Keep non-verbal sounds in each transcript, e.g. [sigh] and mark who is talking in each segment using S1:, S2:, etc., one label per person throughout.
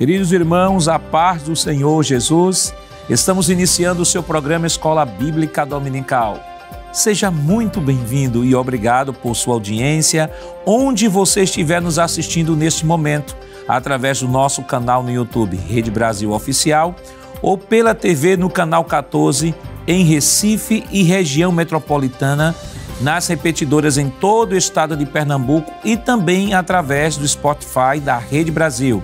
S1: Queridos irmãos, a paz do Senhor Jesus, estamos iniciando o seu programa Escola Bíblica Dominical. Seja muito bem-vindo e obrigado por sua audiência, onde você estiver nos assistindo neste momento, através do nosso canal no YouTube, Rede Brasil Oficial, ou pela TV no canal 14, em Recife e região metropolitana, nas repetidoras em todo o estado de Pernambuco e também através do Spotify da Rede Brasil.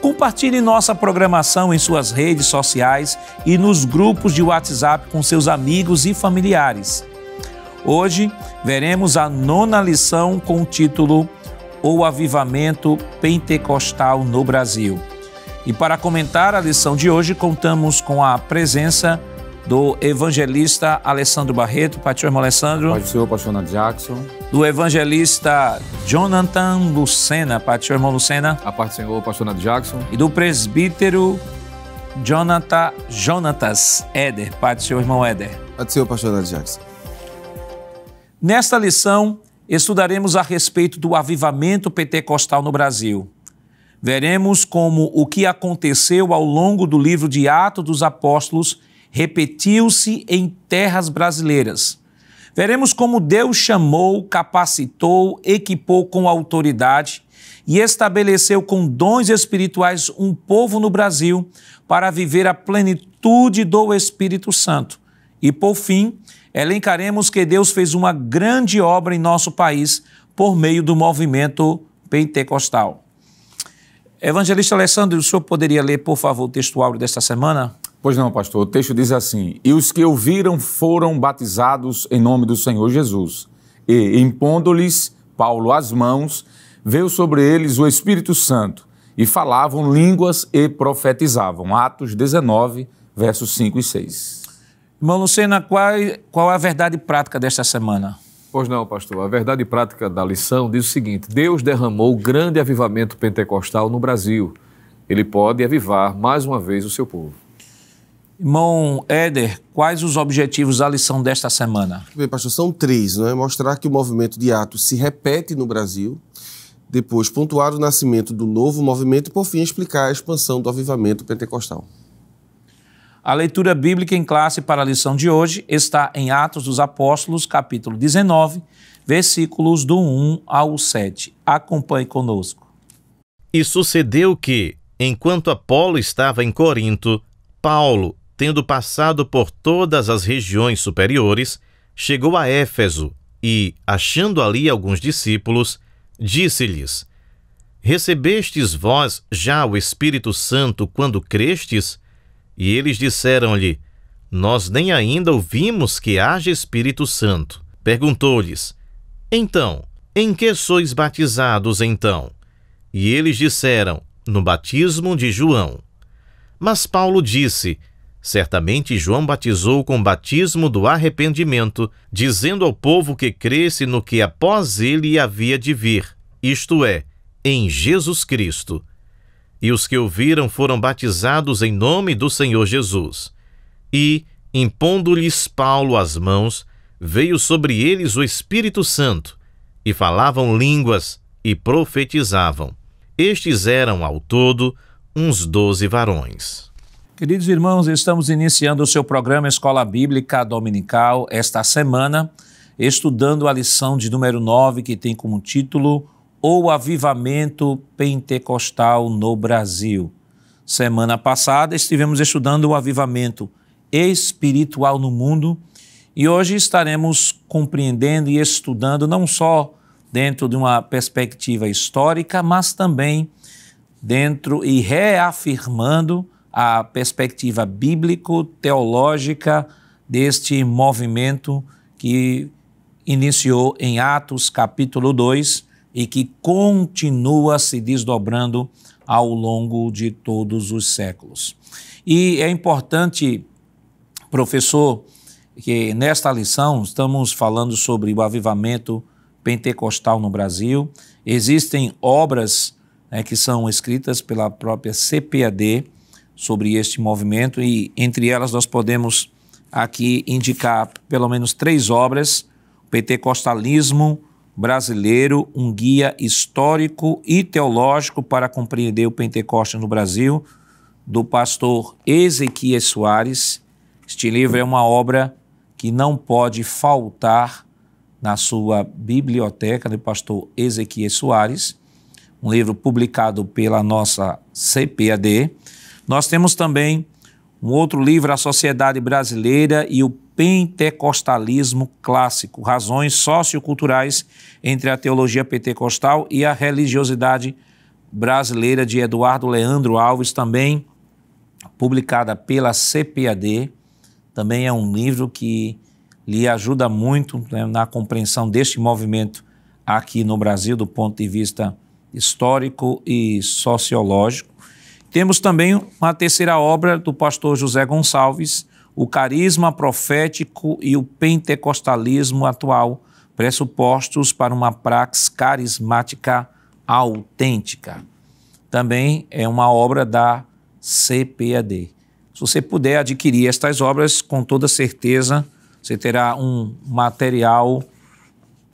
S1: Compartilhe nossa programação em suas redes sociais e nos grupos de WhatsApp com seus amigos e familiares. Hoje veremos a nona lição com o título O Avivamento Pentecostal no Brasil. E para comentar a lição de hoje, contamos com a presença do evangelista Alessandro Barreto. Paz do Senhor, irmão Alessandro. Pai do Senhor, pastor Jackson. Do evangelista Jonathan Lucena. Paz do Senhor, irmão Lucena. A parte do Senhor, pastor Jackson. E do presbítero Jonathan Jonatas Éder. Paz do Senhor, irmão Éder. Pai do Senhor, pastor Jackson. Nesta lição, estudaremos a respeito do avivamento pentecostal no Brasil. Veremos como o que aconteceu ao longo do livro de Atos dos Apóstolos repetiu-se em terras brasileiras. Veremos como Deus chamou, capacitou, equipou com autoridade e estabeleceu com dons espirituais um povo no Brasil para viver a plenitude do Espírito Santo. E por fim, elencaremos que Deus fez uma grande obra em nosso país por meio do movimento pentecostal. Evangelista Alessandro, o senhor poderia ler, por favor, o textual desta
S2: semana? Pois não, pastor. O texto diz assim: E os que ouviram foram batizados em nome do Senhor Jesus. E, impondo-lhes Paulo as mãos, veio sobre eles o Espírito Santo, e falavam línguas e profetizavam. Atos 19, versos
S3: 5 e 6.
S1: Irmão Lucena, qual, qual é a verdade prática desta semana?
S3: Pois não, pastor. A verdade prática da lição diz o seguinte: Deus derramou grande avivamento pentecostal no Brasil. Ele pode avivar mais uma vez o seu povo.
S4: Irmão Éder, quais os objetivos da lição desta semana? Bem, pastor, são três, né? Mostrar que o movimento de atos se repete no Brasil, depois pontuar o nascimento do novo movimento e, por fim, explicar a expansão do avivamento pentecostal.
S1: A leitura bíblica em classe para a lição de hoje está em Atos dos Apóstolos,
S5: capítulo 19, versículos do 1 ao 7. Acompanhe conosco. E sucedeu que, enquanto Apolo estava em Corinto, Paulo, tendo passado por todas as regiões superiores, chegou a Éfeso e, achando ali alguns discípulos, disse-lhes: Recebestes vós já o Espírito Santo quando crestes? E eles disseram-lhe: Nós nem ainda ouvimos que haja Espírito Santo. Perguntou-lhes: Então, em que sois batizados então? E eles disseram: No batismo de João. Mas Paulo disse: Certamente João batizou com o batismo do arrependimento, dizendo ao povo que cresce no que após ele havia de vir, isto é, em Jesus Cristo. E os que ouviram foram batizados em nome do Senhor Jesus. E, impondo-lhes Paulo as mãos, veio sobre eles o Espírito Santo, e falavam línguas e profetizavam. Estes eram, ao todo, uns doze varões.
S1: Queridos irmãos, estamos iniciando o seu programa Escola Bíblica Dominical esta semana, estudando a lição de número 9, que tem como título O Avivamento Pentecostal no Brasil. Semana passada estivemos estudando o avivamento espiritual no mundo e hoje estaremos compreendendo e estudando não só dentro de uma perspectiva histórica, mas também dentro e reafirmando a perspectiva bíblico-teológica deste movimento que iniciou em Atos capítulo 2 e que continua se desdobrando ao longo de todos os séculos. E é importante, professor, que nesta lição estamos falando sobre o avivamento pentecostal no Brasil. Existem obras né, que são escritas pela própria CPAD, sobre este movimento e entre elas nós podemos aqui indicar pelo menos três obras: o Pentecostalismo Brasileiro, um guia histórico e teológico para compreender o Pentecostes no Brasil, do pastor Ezequias Soares. Este livro é uma obra que não pode faltar na sua biblioteca do pastor Ezequias Soares, um livro publicado pela nossa CPAD. Nós temos também um outro livro, A Sociedade Brasileira e o Pentecostalismo Clássico, Razões Socioculturais entre a Teologia Pentecostal e a Religiosidade Brasileira, de Eduardo Leandro Alves, também publicada pela CPAD. Também é um livro que lhe ajuda muito né, na compreensão deste movimento aqui no Brasil, do ponto de vista histórico e sociológico. Temos também uma terceira obra do pastor José Gonçalves, O Carisma Profético e o Pentecostalismo Atual, pressupostos para uma praxe carismática autêntica. Também é uma obra da CPAD. Se você puder adquirir estas obras, com toda certeza você terá um material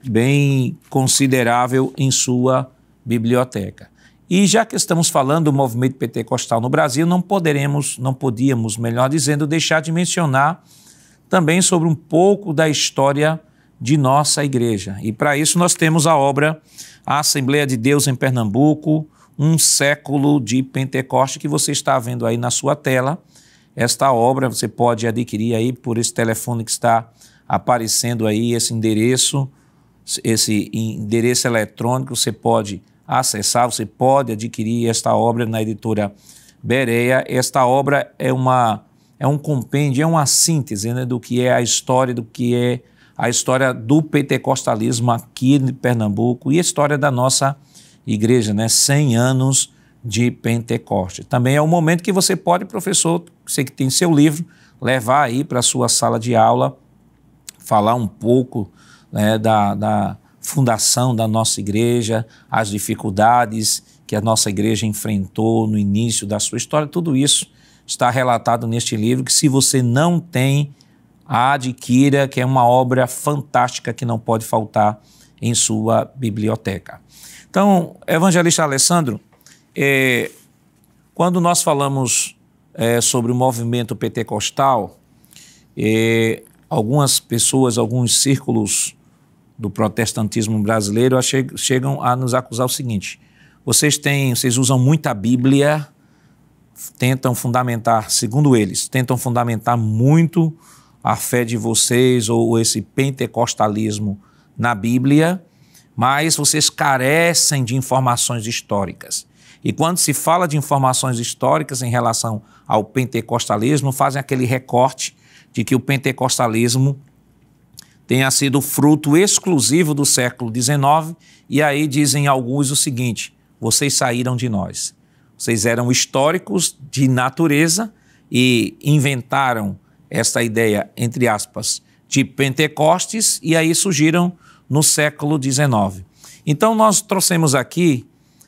S1: bem considerável em sua biblioteca. E já que estamos falando do movimento pentecostal no Brasil, não poderemos, não podíamos, melhor dizendo, deixar de mencionar também sobre um pouco da história de nossa igreja. E para isso nós temos a obra A Assembleia de Deus em Pernambuco, um século de Pentecoste que você está vendo aí na sua tela. Esta obra você pode adquirir aí por esse telefone que está aparecendo aí, esse endereço, esse endereço eletrônico, você pode acessar, você pode adquirir esta obra na editora Bereia. Esta obra é uma é um compêndio, é uma síntese né, do que é a história, do que é a história do pentecostalismo aqui em Pernambuco e a história da nossa igreja, né? 100 anos de Pentecoste. Também é um momento que você pode, professor, você que tem seu livro, levar aí para a sua sala de aula, falar um pouco né, da, da, fundação da nossa igreja, as dificuldades que a nossa igreja enfrentou no início da sua história, tudo isso está relatado neste livro que se você não tem, adquira, que é uma obra fantástica que não pode faltar em sua biblioteca. Então, evangelista Alessandro, é, quando nós falamos é, sobre o movimento pentecostal, é, algumas pessoas, alguns círculos do protestantismo brasileiro chegam a nos acusar o seguinte: vocês têm, vocês usam muita Bíblia, tentam fundamentar, segundo eles, tentam fundamentar muito a fé de vocês ou esse pentecostalismo na Bíblia, mas vocês carecem de informações históricas. E quando se fala de informações históricas em relação ao pentecostalismo, fazem aquele recorte de que o pentecostalismo tenha sido fruto exclusivo do século XIX, e aí dizem alguns o seguinte: vocês saíram de nós. Vocês eram históricos de natureza e inventaram esta ideia, entre aspas, de Pentecostes, e aí surgiram no século XIX. Então, nós trouxemos aqui,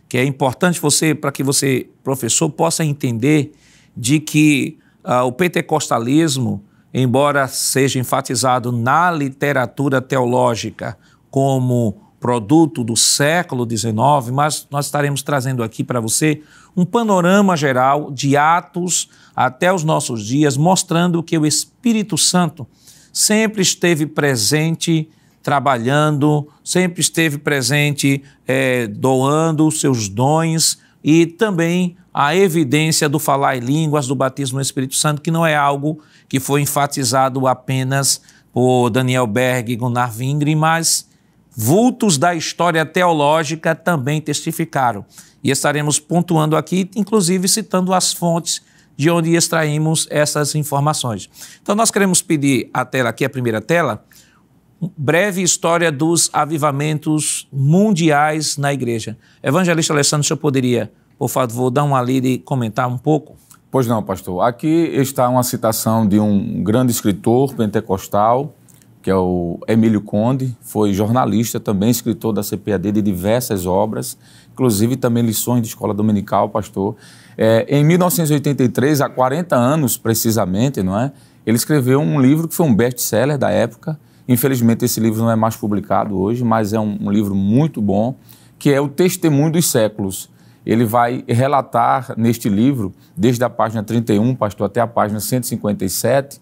S1: que é importante você, para que você, professor, possa entender de que uh, o pentecostalismo embora seja enfatizado na literatura teológica como produto do século XIX, mas nós estaremos trazendo aqui para você um panorama geral de Atos até os nossos dias, mostrando que o Espírito Santo sempre esteve presente trabalhando, sempre esteve presente é, doando seus dons e também a evidência do falar em línguas, do batismo no Espírito Santo, que não é algo que foi enfatizado apenas por Daniel Berg e Gunnar Vingren, mas vultos da história teológica também testificaram. E estaremos pontuando aqui, inclusive citando as fontes de onde extraímos essas informações. Então, nós queremos pedir a tela aqui, a primeira tela, breve história dos avivamentos mundiais na igreja. Evangelista Alessandro, o senhor poderia, por favor, dar uma lida e comentar um pouco? Pois não, pastor. Aqui
S2: está uma citação de um grande escritor pentecostal, que é o Emílio Conde, foi jornalista, também escritor da CPAD de diversas obras, inclusive também lições de escola dominical, pastor. É, em 1983, há 40 anos precisamente, não é? Ele escreveu um livro que foi um best-seller da época. Infelizmente, esse livro não é mais publicado hoje, mas é um, um livro muito bom, que é O Testemunho dos Séculos ele vai relatar neste livro, desde a página 31, pastor, até a página 157,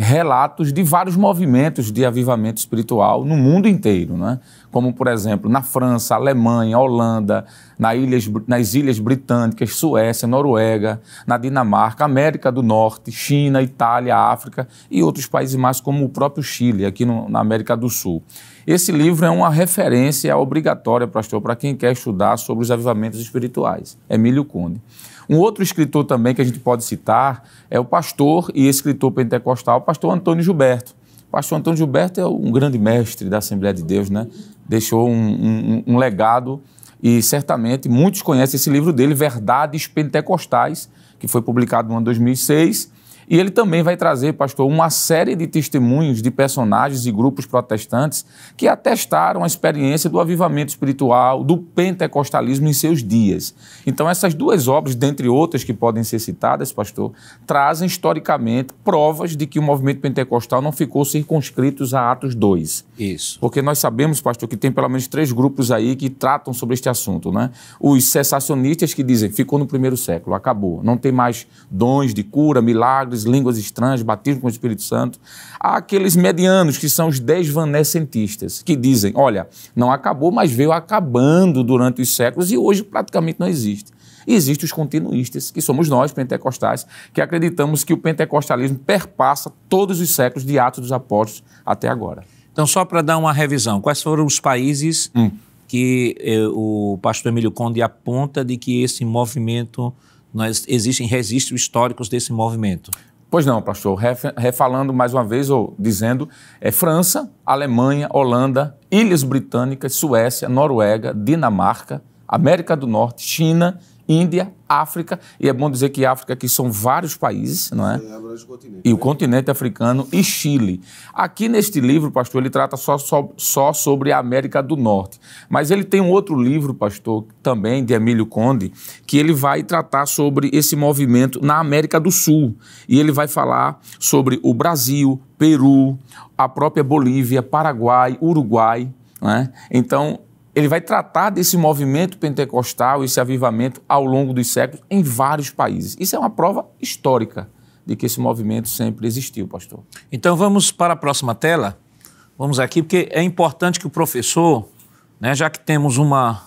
S2: relatos de vários movimentos de avivamento espiritual no mundo inteiro, né? como, por exemplo, na França, Alemanha, Holanda, na ilhas, nas Ilhas Britânicas, Suécia, Noruega, na Dinamarca, América do Norte, China, Itália, África e outros países mais, como o próprio Chile, aqui no, na América do Sul. Esse livro é uma referência obrigatória, pastor, para quem quer estudar sobre os avivamentos espirituais. Emílio Conde. Um outro escritor também que a gente pode citar é o pastor e escritor pentecostal, o pastor Antônio Gilberto. O pastor Antônio Gilberto é um grande mestre da Assembleia de Deus, né? Deixou um, um, um legado e certamente muitos conhecem esse livro dele, Verdades Pentecostais, que foi publicado no ano 2006 e ele também vai trazer, pastor, uma série de testemunhos de personagens e grupos protestantes que atestaram a experiência do avivamento espiritual, do pentecostalismo em seus dias. Então, essas duas obras, dentre outras que podem ser citadas, pastor, trazem historicamente provas de que o movimento pentecostal não ficou circunscrito a Atos 2. Isso. Porque nós sabemos, pastor, que tem pelo menos três grupos aí que tratam sobre este assunto, né? Os cessacionistas que dizem ficou no primeiro século, acabou, não tem mais dons de cura, milagres línguas estranhas, batismo com o Espírito Santo. Há aqueles medianos, que são os desvanecentistas, que dizem: olha, não acabou, mas veio acabando durante os séculos e hoje praticamente não existe. E existem os continuistas, que somos nós, pentecostais, que acreditamos que o
S1: pentecostalismo perpassa todos os séculos de Atos dos Apóstolos até agora. Então, só para dar uma revisão, quais foram os países hum. que eh, o pastor Emílio Conde aponta de que esse movimento, nós, existem registros históricos desse movimento? Pois não, pastor. Refalando mais uma vez, ou dizendo, é França, Alemanha,
S2: Holanda, Ilhas Britânicas, Suécia, Noruega, Dinamarca, América do Norte, China Índia, África, e é bom dizer que África aqui são vários países, não é? E o continente africano e Chile. Aqui neste livro, pastor, ele trata só, só, só sobre a América do Norte. Mas ele tem um outro livro, pastor, também de Emílio Conde, que ele vai tratar sobre esse movimento na América do Sul. E ele vai falar sobre o Brasil, Peru, a própria Bolívia, Paraguai, Uruguai. Né? Então, ele vai tratar desse movimento pentecostal, esse avivamento ao longo dos séculos em vários países. Isso é uma prova histórica de
S1: que esse movimento sempre existiu, pastor. Então vamos para a próxima tela. Vamos aqui, porque é importante que o professor, né, já que temos uma,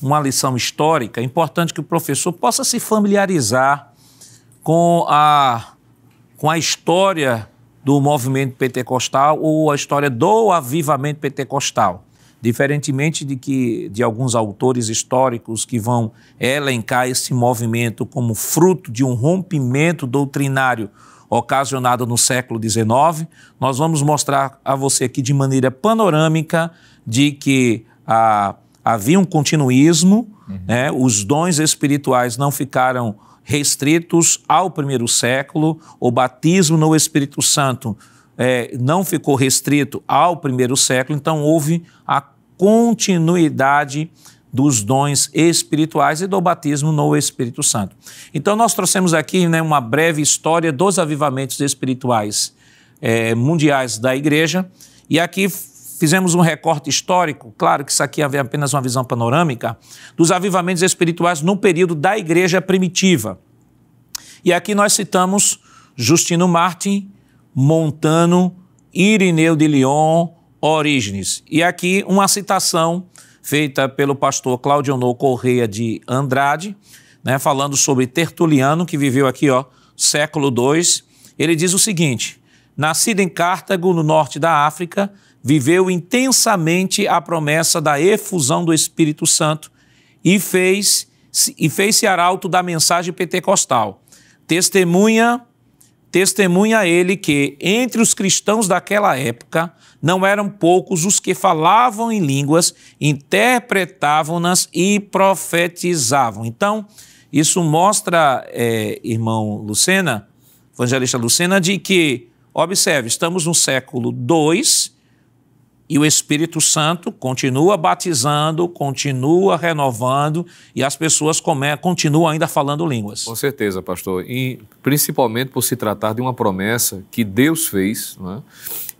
S1: uma lição histórica, é importante que o professor possa se familiarizar com a, com a história do movimento pentecostal ou a história do avivamento pentecostal. Diferentemente de que de alguns autores históricos que vão elencar esse movimento como fruto de um rompimento doutrinário ocasionado no século XIX, nós vamos mostrar a você aqui de maneira panorâmica de que a, havia um continuismo, uhum. né, os dons espirituais não ficaram restritos ao primeiro século, o batismo no Espírito Santo é, não ficou restrito ao primeiro século, então houve a continuidade dos dons espirituais e do batismo no Espírito Santo. Então, nós trouxemos aqui né, uma breve história dos avivamentos espirituais é, mundiais da igreja, e aqui fizemos um recorte histórico, claro que isso aqui é apenas uma visão panorâmica, dos avivamentos espirituais no período da igreja primitiva. E aqui nós citamos Justino Martin Montano, Irineu de Lyon, Orígenes. E aqui uma citação feita pelo pastor Claudionor Correia de Andrade, né, falando sobre Tertuliano, que viveu aqui, ó, século II. Ele diz o seguinte: nascido em Cartago, no norte da África, viveu intensamente a promessa da efusão do Espírito Santo e fez e fez-se arauto da mensagem pentecostal. Testemunha Testemunha ele que, entre os cristãos daquela época, não eram poucos os que falavam em línguas, interpretavam-nas e profetizavam. Então, isso mostra, é, irmão Lucena, evangelista Lucena, de que, observe, estamos no século 2 e o Espírito Santo continua batizando, continua renovando e as pessoas come, continuam ainda falando línguas. Com certeza, pastor. E principalmente por se tratar
S3: de uma promessa que Deus fez né?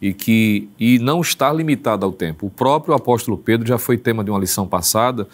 S3: e que e não está limitada ao tempo. O próprio apóstolo Pedro já foi tema de uma lição passada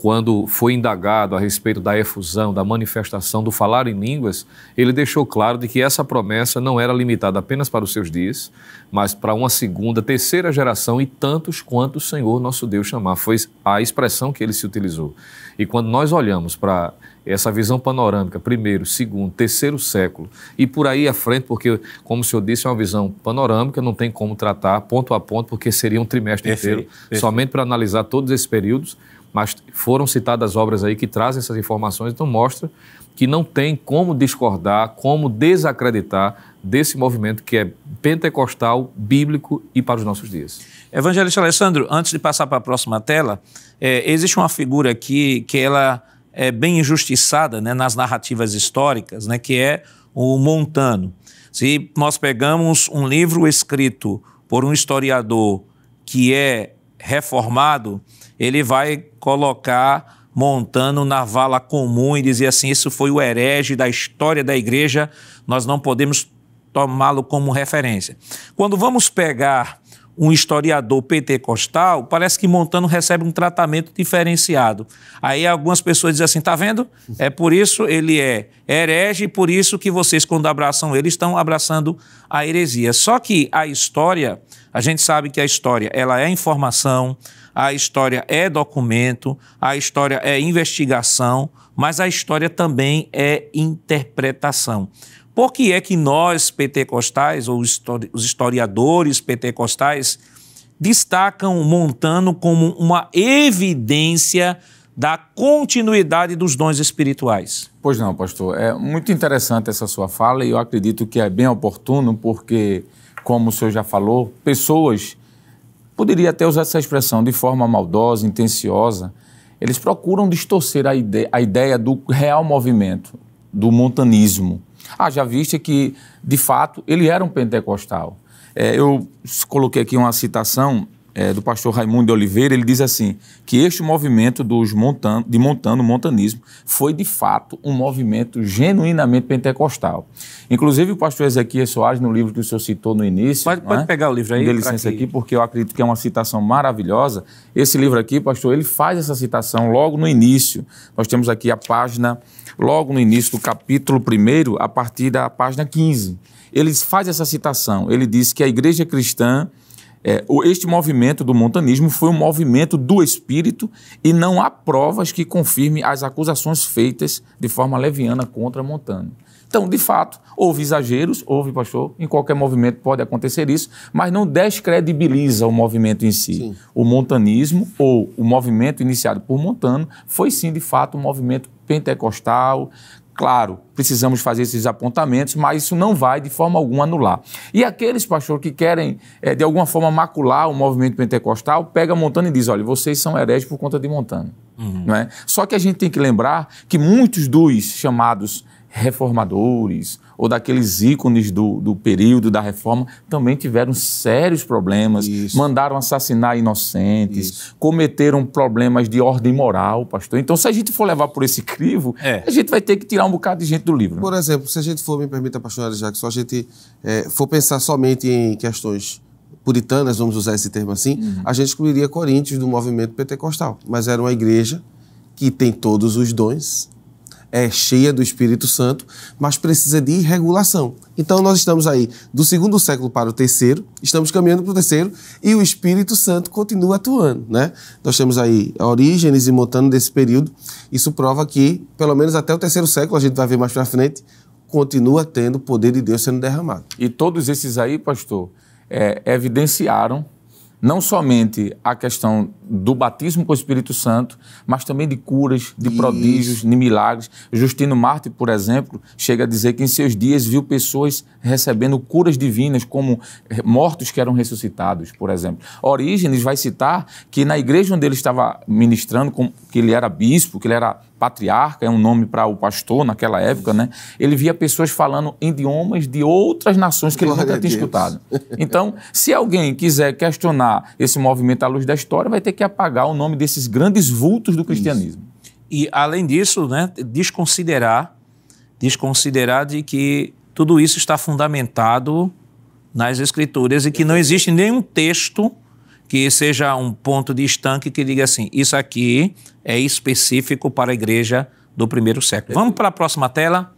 S3: quando foi indagado a respeito da efusão, da manifestação, do falar em línguas, ele deixou claro de que essa promessa não era limitada apenas para os seus dias, mas para uma segunda, terceira geração e tantos quanto o Senhor nosso Deus chamar. Foi a expressão que ele se utilizou. E quando nós olhamos para essa visão panorâmica, primeiro, segundo, terceiro século, e por aí à frente, porque, como o senhor disse, é uma visão panorâmica, não tem como tratar ponto a ponto, porque seria um trimestre perfeito, inteiro, perfeito. somente para analisar todos esses períodos mas foram citadas obras aí que trazem essas informações, então mostra que não tem como discordar, como desacreditar
S1: desse movimento que é pentecostal, bíblico e para os nossos dias. Evangelista Alessandro, antes de passar para a próxima tela, é, existe uma figura aqui que ela é bem injustiçada né, nas narrativas históricas, né, que é o Montano. Se nós pegamos um livro escrito por um historiador que é reformado, ele vai colocar montando na vala comum e dizer assim: isso foi o herege da história da igreja, nós não podemos tomá-lo como referência. Quando vamos pegar um historiador pentecostal, parece que Montano recebe um tratamento diferenciado. Aí algumas pessoas dizem assim, tá vendo? É por isso ele é herege, por isso que vocês quando abraçam ele estão abraçando a heresia. Só que a história, a gente sabe que a história, ela é informação, a história é documento, a história é investigação, mas a história também é interpretação. Por que é que nós, pentecostais, ou os historiadores pentecostais, destacam Montano como uma evidência da continuidade
S2: dos dons espirituais? Pois não, pastor. É muito interessante essa sua fala e eu acredito que é bem oportuno, porque, como o senhor já falou, pessoas poderia até usar essa expressão de forma maldosa, intenciosa, eles procuram distorcer a ideia, a ideia do real movimento, do montanismo. Ah, já viste que, de fato, ele era um pentecostal. É, eu coloquei aqui uma citação é, do pastor Raimundo de Oliveira, ele diz assim, que este movimento dos montan de montano, montanismo, foi de fato um movimento genuinamente pentecostal. Inclusive o pastor Ezequiel Soares, no livro que o senhor citou no início... Pode, pode é? pegar o livro aí. Dê licença aqui, porque eu acredito que é uma citação maravilhosa. Esse livro aqui, pastor, ele faz essa citação logo no início. Nós temos aqui a página, logo no início do capítulo 1, a partir da página 15. Ele faz essa citação, ele diz que a igreja cristã é, este movimento do montanismo foi um movimento do espírito e não há provas que confirmem as acusações feitas de forma leviana contra Montano. Então, de fato, houve exageros, houve, pastor, em qualquer movimento pode acontecer isso, mas não descredibiliza o movimento em si. Sim. O montanismo, ou o movimento iniciado por Montano, foi sim, de fato, um movimento pentecostal, Claro, precisamos fazer esses apontamentos, mas isso não vai de forma alguma anular. E aqueles, pastor, que querem é, de alguma forma macular o movimento pentecostal, pega Montana e diz: olha, vocês são hereges por conta de Montana. Uhum. Não é? Só que a gente tem que lembrar que muitos dos chamados reformadores ou daqueles ícones do, do período da reforma também tiveram sérios problemas, Isso. mandaram assassinar inocentes, Isso. cometeram problemas de ordem moral, pastor. Então, se a gente for levar
S4: por esse crivo, é. a gente vai ter que tirar um bocado de gente do livro. Né? Por exemplo, se a gente for, me permita, pastor se a gente é, for pensar somente em questões puritanas, vamos usar esse termo assim, uhum. a gente excluiria Coríntios do movimento pentecostal, mas era uma igreja que tem todos os dons, é cheia do Espírito Santo, mas precisa de regulação. Então nós estamos aí do segundo século para o terceiro, estamos caminhando para o terceiro e o Espírito Santo continua atuando, né? Nós temos aí Origens e Montano desse período. Isso prova que, pelo menos até o terceiro século, a gente vai ver mais para frente, continua tendo o poder de Deus sendo derramado. E todos esses aí, pastor, é, evidenciaram não
S2: somente a questão do batismo com o Espírito Santo, mas também de curas, de Isso. prodígios, de milagres. Justino Marte, por exemplo, chega a dizer que em seus dias viu pessoas recebendo curas divinas, como eh, mortos que eram ressuscitados, por exemplo. Orígenes vai citar que na igreja onde ele estava ministrando, que ele era bispo, que ele era patriarca, é um nome para o pastor naquela época, né? Ele via pessoas falando idiomas de outras nações que ele nunca tinha escutado. Então, se alguém quiser questionar esse
S1: movimento à luz da história, vai
S2: ter que apagar
S1: o nome desses grandes vultos do cristianismo. Isso. E além disso, né, desconsiderar, desconsiderar de que tudo isso está fundamentado nas escrituras e que não existe nenhum texto que seja um ponto de estanque que diga assim: isso aqui é específico para a igreja do primeiro século. Vamos para a próxima tela.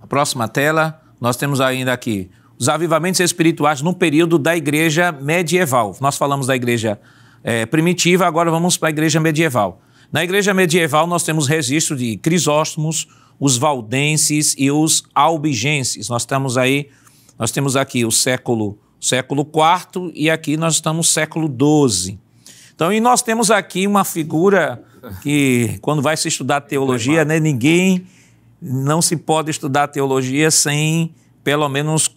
S1: A próxima tela, nós temos ainda aqui os avivamentos espirituais no período da igreja medieval. Nós falamos da igreja é, primitiva, agora vamos para a igreja medieval. Na igreja medieval, nós temos registro de Crisóstomos, os valdenses e os albigenses. Nós temos aí, nós temos aqui o século século IV, e aqui nós estamos no século XII. Então, e nós temos aqui uma figura que, quando vai se estudar teologia, né, ninguém não se pode estudar teologia sem, pelo menos,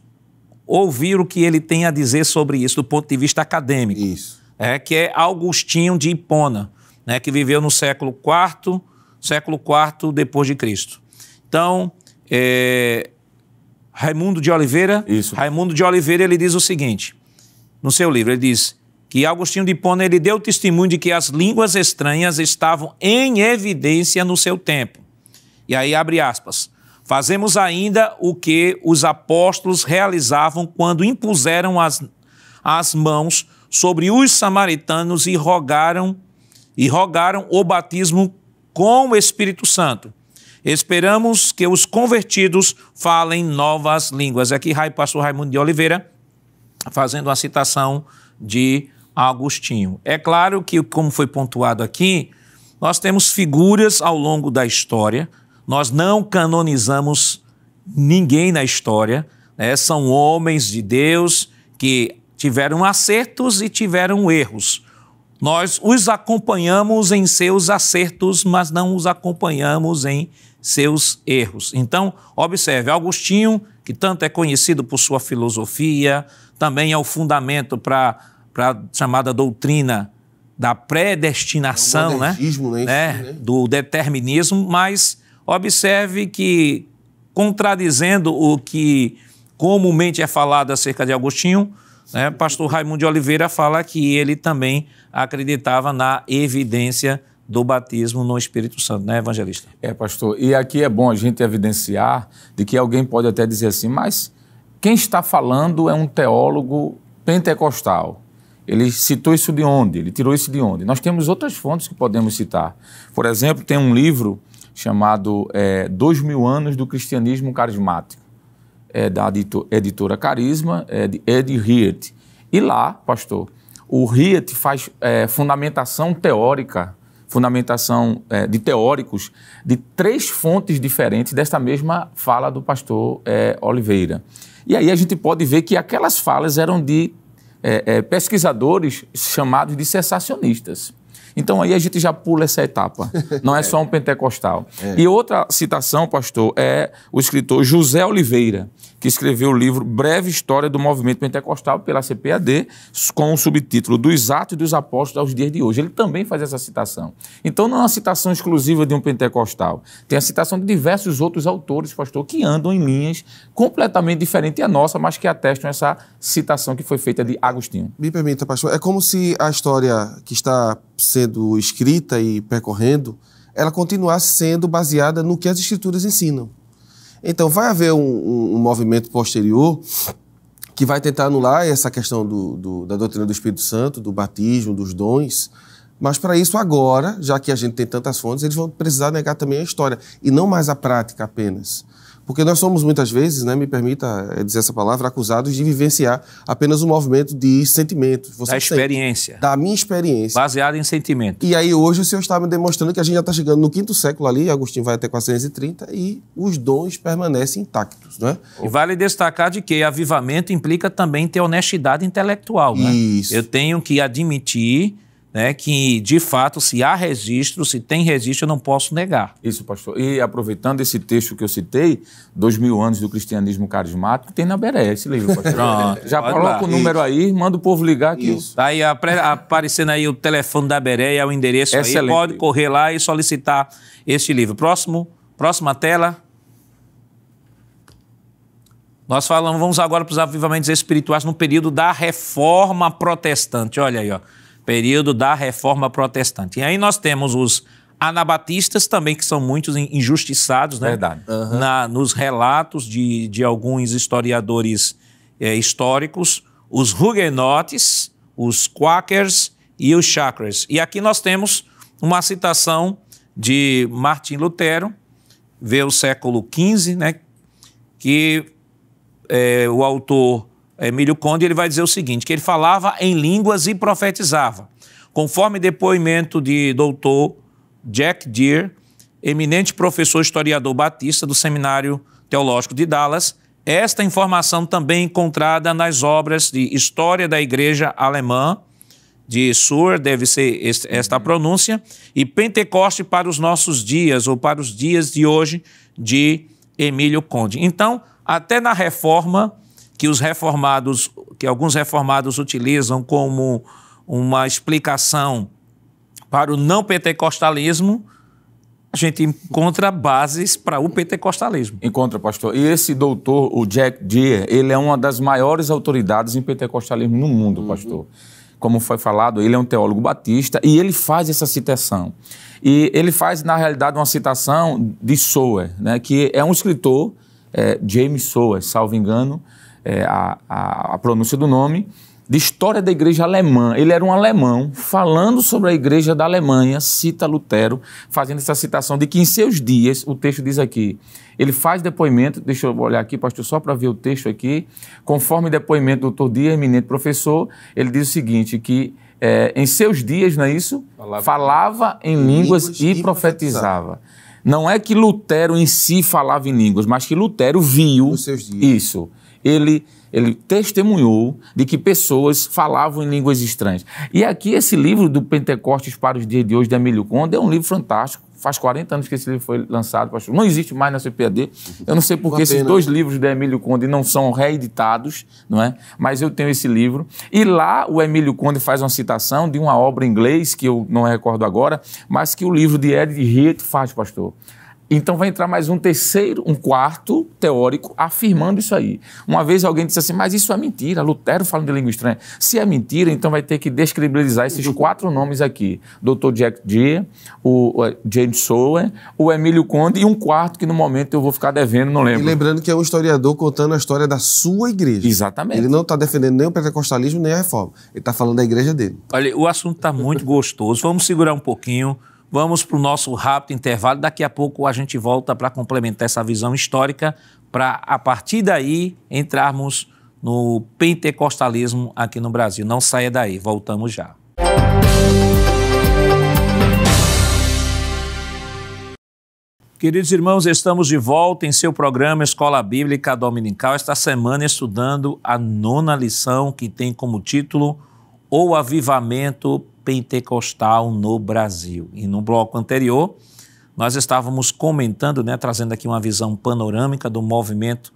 S1: ouvir o que ele tem a dizer sobre isso do ponto de vista acadêmico. Isso. É, que é Augustinho de Hipona, né, que viveu no século IV, século IV depois de Cristo. Então, é, Raimundo de Oliveira. Isso. Raimundo de Oliveira, ele diz o seguinte, no seu livro, ele diz que Agostinho de Pona ele deu testemunho de que as línguas estranhas estavam em evidência no seu tempo. E aí abre aspas. Fazemos ainda o que os apóstolos realizavam quando impuseram as, as mãos sobre os samaritanos e rogaram e rogaram o batismo com o Espírito Santo. Esperamos que os convertidos falem novas línguas. Aqui, pastor Raimundo de Oliveira, fazendo uma citação de Agostinho. É claro que, como foi pontuado aqui, nós temos figuras ao longo da história, nós não canonizamos ninguém na história, né? são homens de Deus que tiveram acertos e tiveram erros. Nós os acompanhamos em seus acertos, mas não os acompanhamos em seus erros. Então, observe, Agostinho, que tanto é conhecido por sua filosofia, também é o fundamento para a chamada doutrina da predestinação, é né? Né? né? Do determinismo, mas observe que, contradizendo o que comumente é falado acerca de Agostinho, né? pastor Raimundo de Oliveira fala que ele também acreditava na evidência do batismo no Espírito Santo, né, evangelista? É, pastor. E aqui é bom a gente evidenciar de que alguém pode até
S2: dizer assim, mas quem está falando é um teólogo pentecostal. Ele citou isso de onde? Ele tirou isso de onde? Nós temos outras fontes que podemos citar. Por exemplo, tem um livro chamado é, Dois Mil Anos do Cristianismo Carismático, é, da editora Carisma, é, de Ed Riet. E lá, pastor, o Riet faz é, fundamentação teórica fundamentação é, de teóricos de três fontes diferentes desta mesma fala do pastor é, Oliveira. E aí a gente pode ver que aquelas falas eram de é, é pesquisadores chamados de cessacionistas. Então aí a gente já pula essa etapa. [laughs] Não é só um é. pentecostal. É. E outra citação, pastor, é o escritor José Oliveira, que escreveu o livro Breve História do Movimento Pentecostal pela CPAD, com o subtítulo Dos Atos dos Apóstolos aos Dias de Hoje. Ele também faz essa citação. Então não é uma citação exclusiva de um pentecostal. Tem a citação de diversos outros autores, pastor, que andam em linhas completamente diferentes da nossa, mas que atestam essa citação que foi feita de Agostinho.
S4: Me permita, pastor, é como se a história que está sendo sendo escrita e percorrendo, ela continuar sendo baseada no que as escrituras ensinam. Então, vai haver um, um, movimento posterior que vai tentar anular essa questão do, do, da doutrina do Espírito Santo, do batismo, dos dons. Mas para isso, agora, já que a gente tem tantas fontes, eles vão precisar negar também a história, e não mais a prática apenas. Porque nós somos muitas vezes, né, me permita eh, dizer essa palavra, acusados de vivenciar apenas um movimento de sentimentos. Você da experiência. da minha experiência. Baseada em sentimento. E aí hoje o senhor está me demonstrando que a gente já está chegando no quinto século ali, Agostinho vai até 430, e os dons permanecem intactos. Né?
S1: E vale destacar de que avivamento implica também ter honestidade intelectual. Né? Isso. Eu tenho que admitir né, que de fato, se há registro, se tem registro, eu não posso negar. Isso, pastor. E
S2: aproveitando esse texto que eu citei, Dois Mil Anos do Cristianismo Carismático, tem na Beré esse livro, pastor. Pronto, Já coloca o número aí, manda o povo ligar aqui. Isso.
S1: Tá aí aparecendo aí o telefone da Beré, o endereço Excelente. aí, pode correr lá e solicitar este livro. Próximo, próxima tela. Nós falamos, vamos agora para os avivamentos espirituais no período da reforma protestante. Olha aí, ó período da Reforma Protestante. E aí nós temos os anabatistas também, que são muitos injustiçados, né? Verdade. Uhum. Na, nos relatos de, de alguns historiadores é, históricos, os huguenotes, os quakers e os chakras. E aqui nós temos uma citação de Martin Lutero, vê o século XV, né? Que é, o autor Emílio Conde, ele vai dizer o seguinte, que ele falava em línguas e profetizava. Conforme depoimento de doutor Jack Deere, eminente professor historiador batista do Seminário Teológico de Dallas, esta informação também é encontrada nas obras de História da Igreja Alemã, de Sur, deve ser esta uhum. pronúncia, e Pentecoste para os nossos dias, ou para os dias de hoje, de Emílio Conde. Então, até na reforma, que os reformados, que alguns reformados utilizam como uma explicação para o não pentecostalismo, a gente encontra bases para o pentecostalismo. Encontra, pastor. E esse doutor,
S2: o Jack Deere, ele é uma das maiores autoridades em pentecostalismo no mundo, uhum. pastor. Como foi falado, ele é um teólogo batista e ele faz essa citação. E ele faz, na realidade, uma citação de Sower, né, que é um escritor, é, James Sower, salvo engano, é, a, a, a pronúncia do nome, de história da igreja alemã. Ele era um alemão falando sobre a igreja da Alemanha, cita Lutero, fazendo essa citação de que em seus dias, o texto diz aqui, ele faz depoimento, deixa eu olhar aqui, pastor, só para ver o texto aqui, conforme depoimento do doutor Dias, eminente professor, ele diz o seguinte, que é, em seus dias, não é isso? Falava, falava em línguas, línguas e, e, profetizava. profetizava. Não é que Lutero em si falava em línguas, mas que Lutero viu isso ele, ele testemunhou de que pessoas falavam em línguas estranhas. E aqui, esse livro do Pentecostes para os dias de hoje, de Emílio Conde, é um livro fantástico. Faz 40 anos que esse livro foi lançado, pastor. Não existe mais na CPAD. Eu não sei por que esses dois livros do Emílio Conde não são reeditados, não é? Mas eu tenho esse livro. E lá o Emílio Conde faz uma citação de uma obra em inglês, que eu não recordo agora, mas que o livro de Ed Riet faz, pastor. Então vai entrar mais um terceiro, um quarto teórico afirmando isso aí. Uma vez alguém disse assim, mas isso é mentira, Lutero falando de língua estranha. Se é mentira, então vai ter que descredibilizar esses quatro nomes aqui. Dr. Jack Deere, o, James
S4: Sowen, o Emílio Conde e um quarto que no momento eu vou ficar devendo, não lembro. E lembrando que é um historiador contando a história da sua igreja. Exatamente. Ele não está defendendo nem o pentecostalismo, nem a reforma. Ele está falando da igreja dele.
S1: Olha, o assunto está muito gostoso. Vamos segurar um pouquinho Vamos para o nosso rápido intervalo. Daqui a pouco a gente volta para complementar essa visão histórica, para a partir daí entrarmos no pentecostalismo aqui no Brasil. Não saia daí, voltamos já. Queridos irmãos, estamos de volta em seu programa Escola Bíblica Dominical. Esta semana estudando a nona lição que tem como título ou avivamento pentecostal no Brasil. E no bloco anterior, nós estávamos comentando, né, trazendo aqui uma visão panorâmica do movimento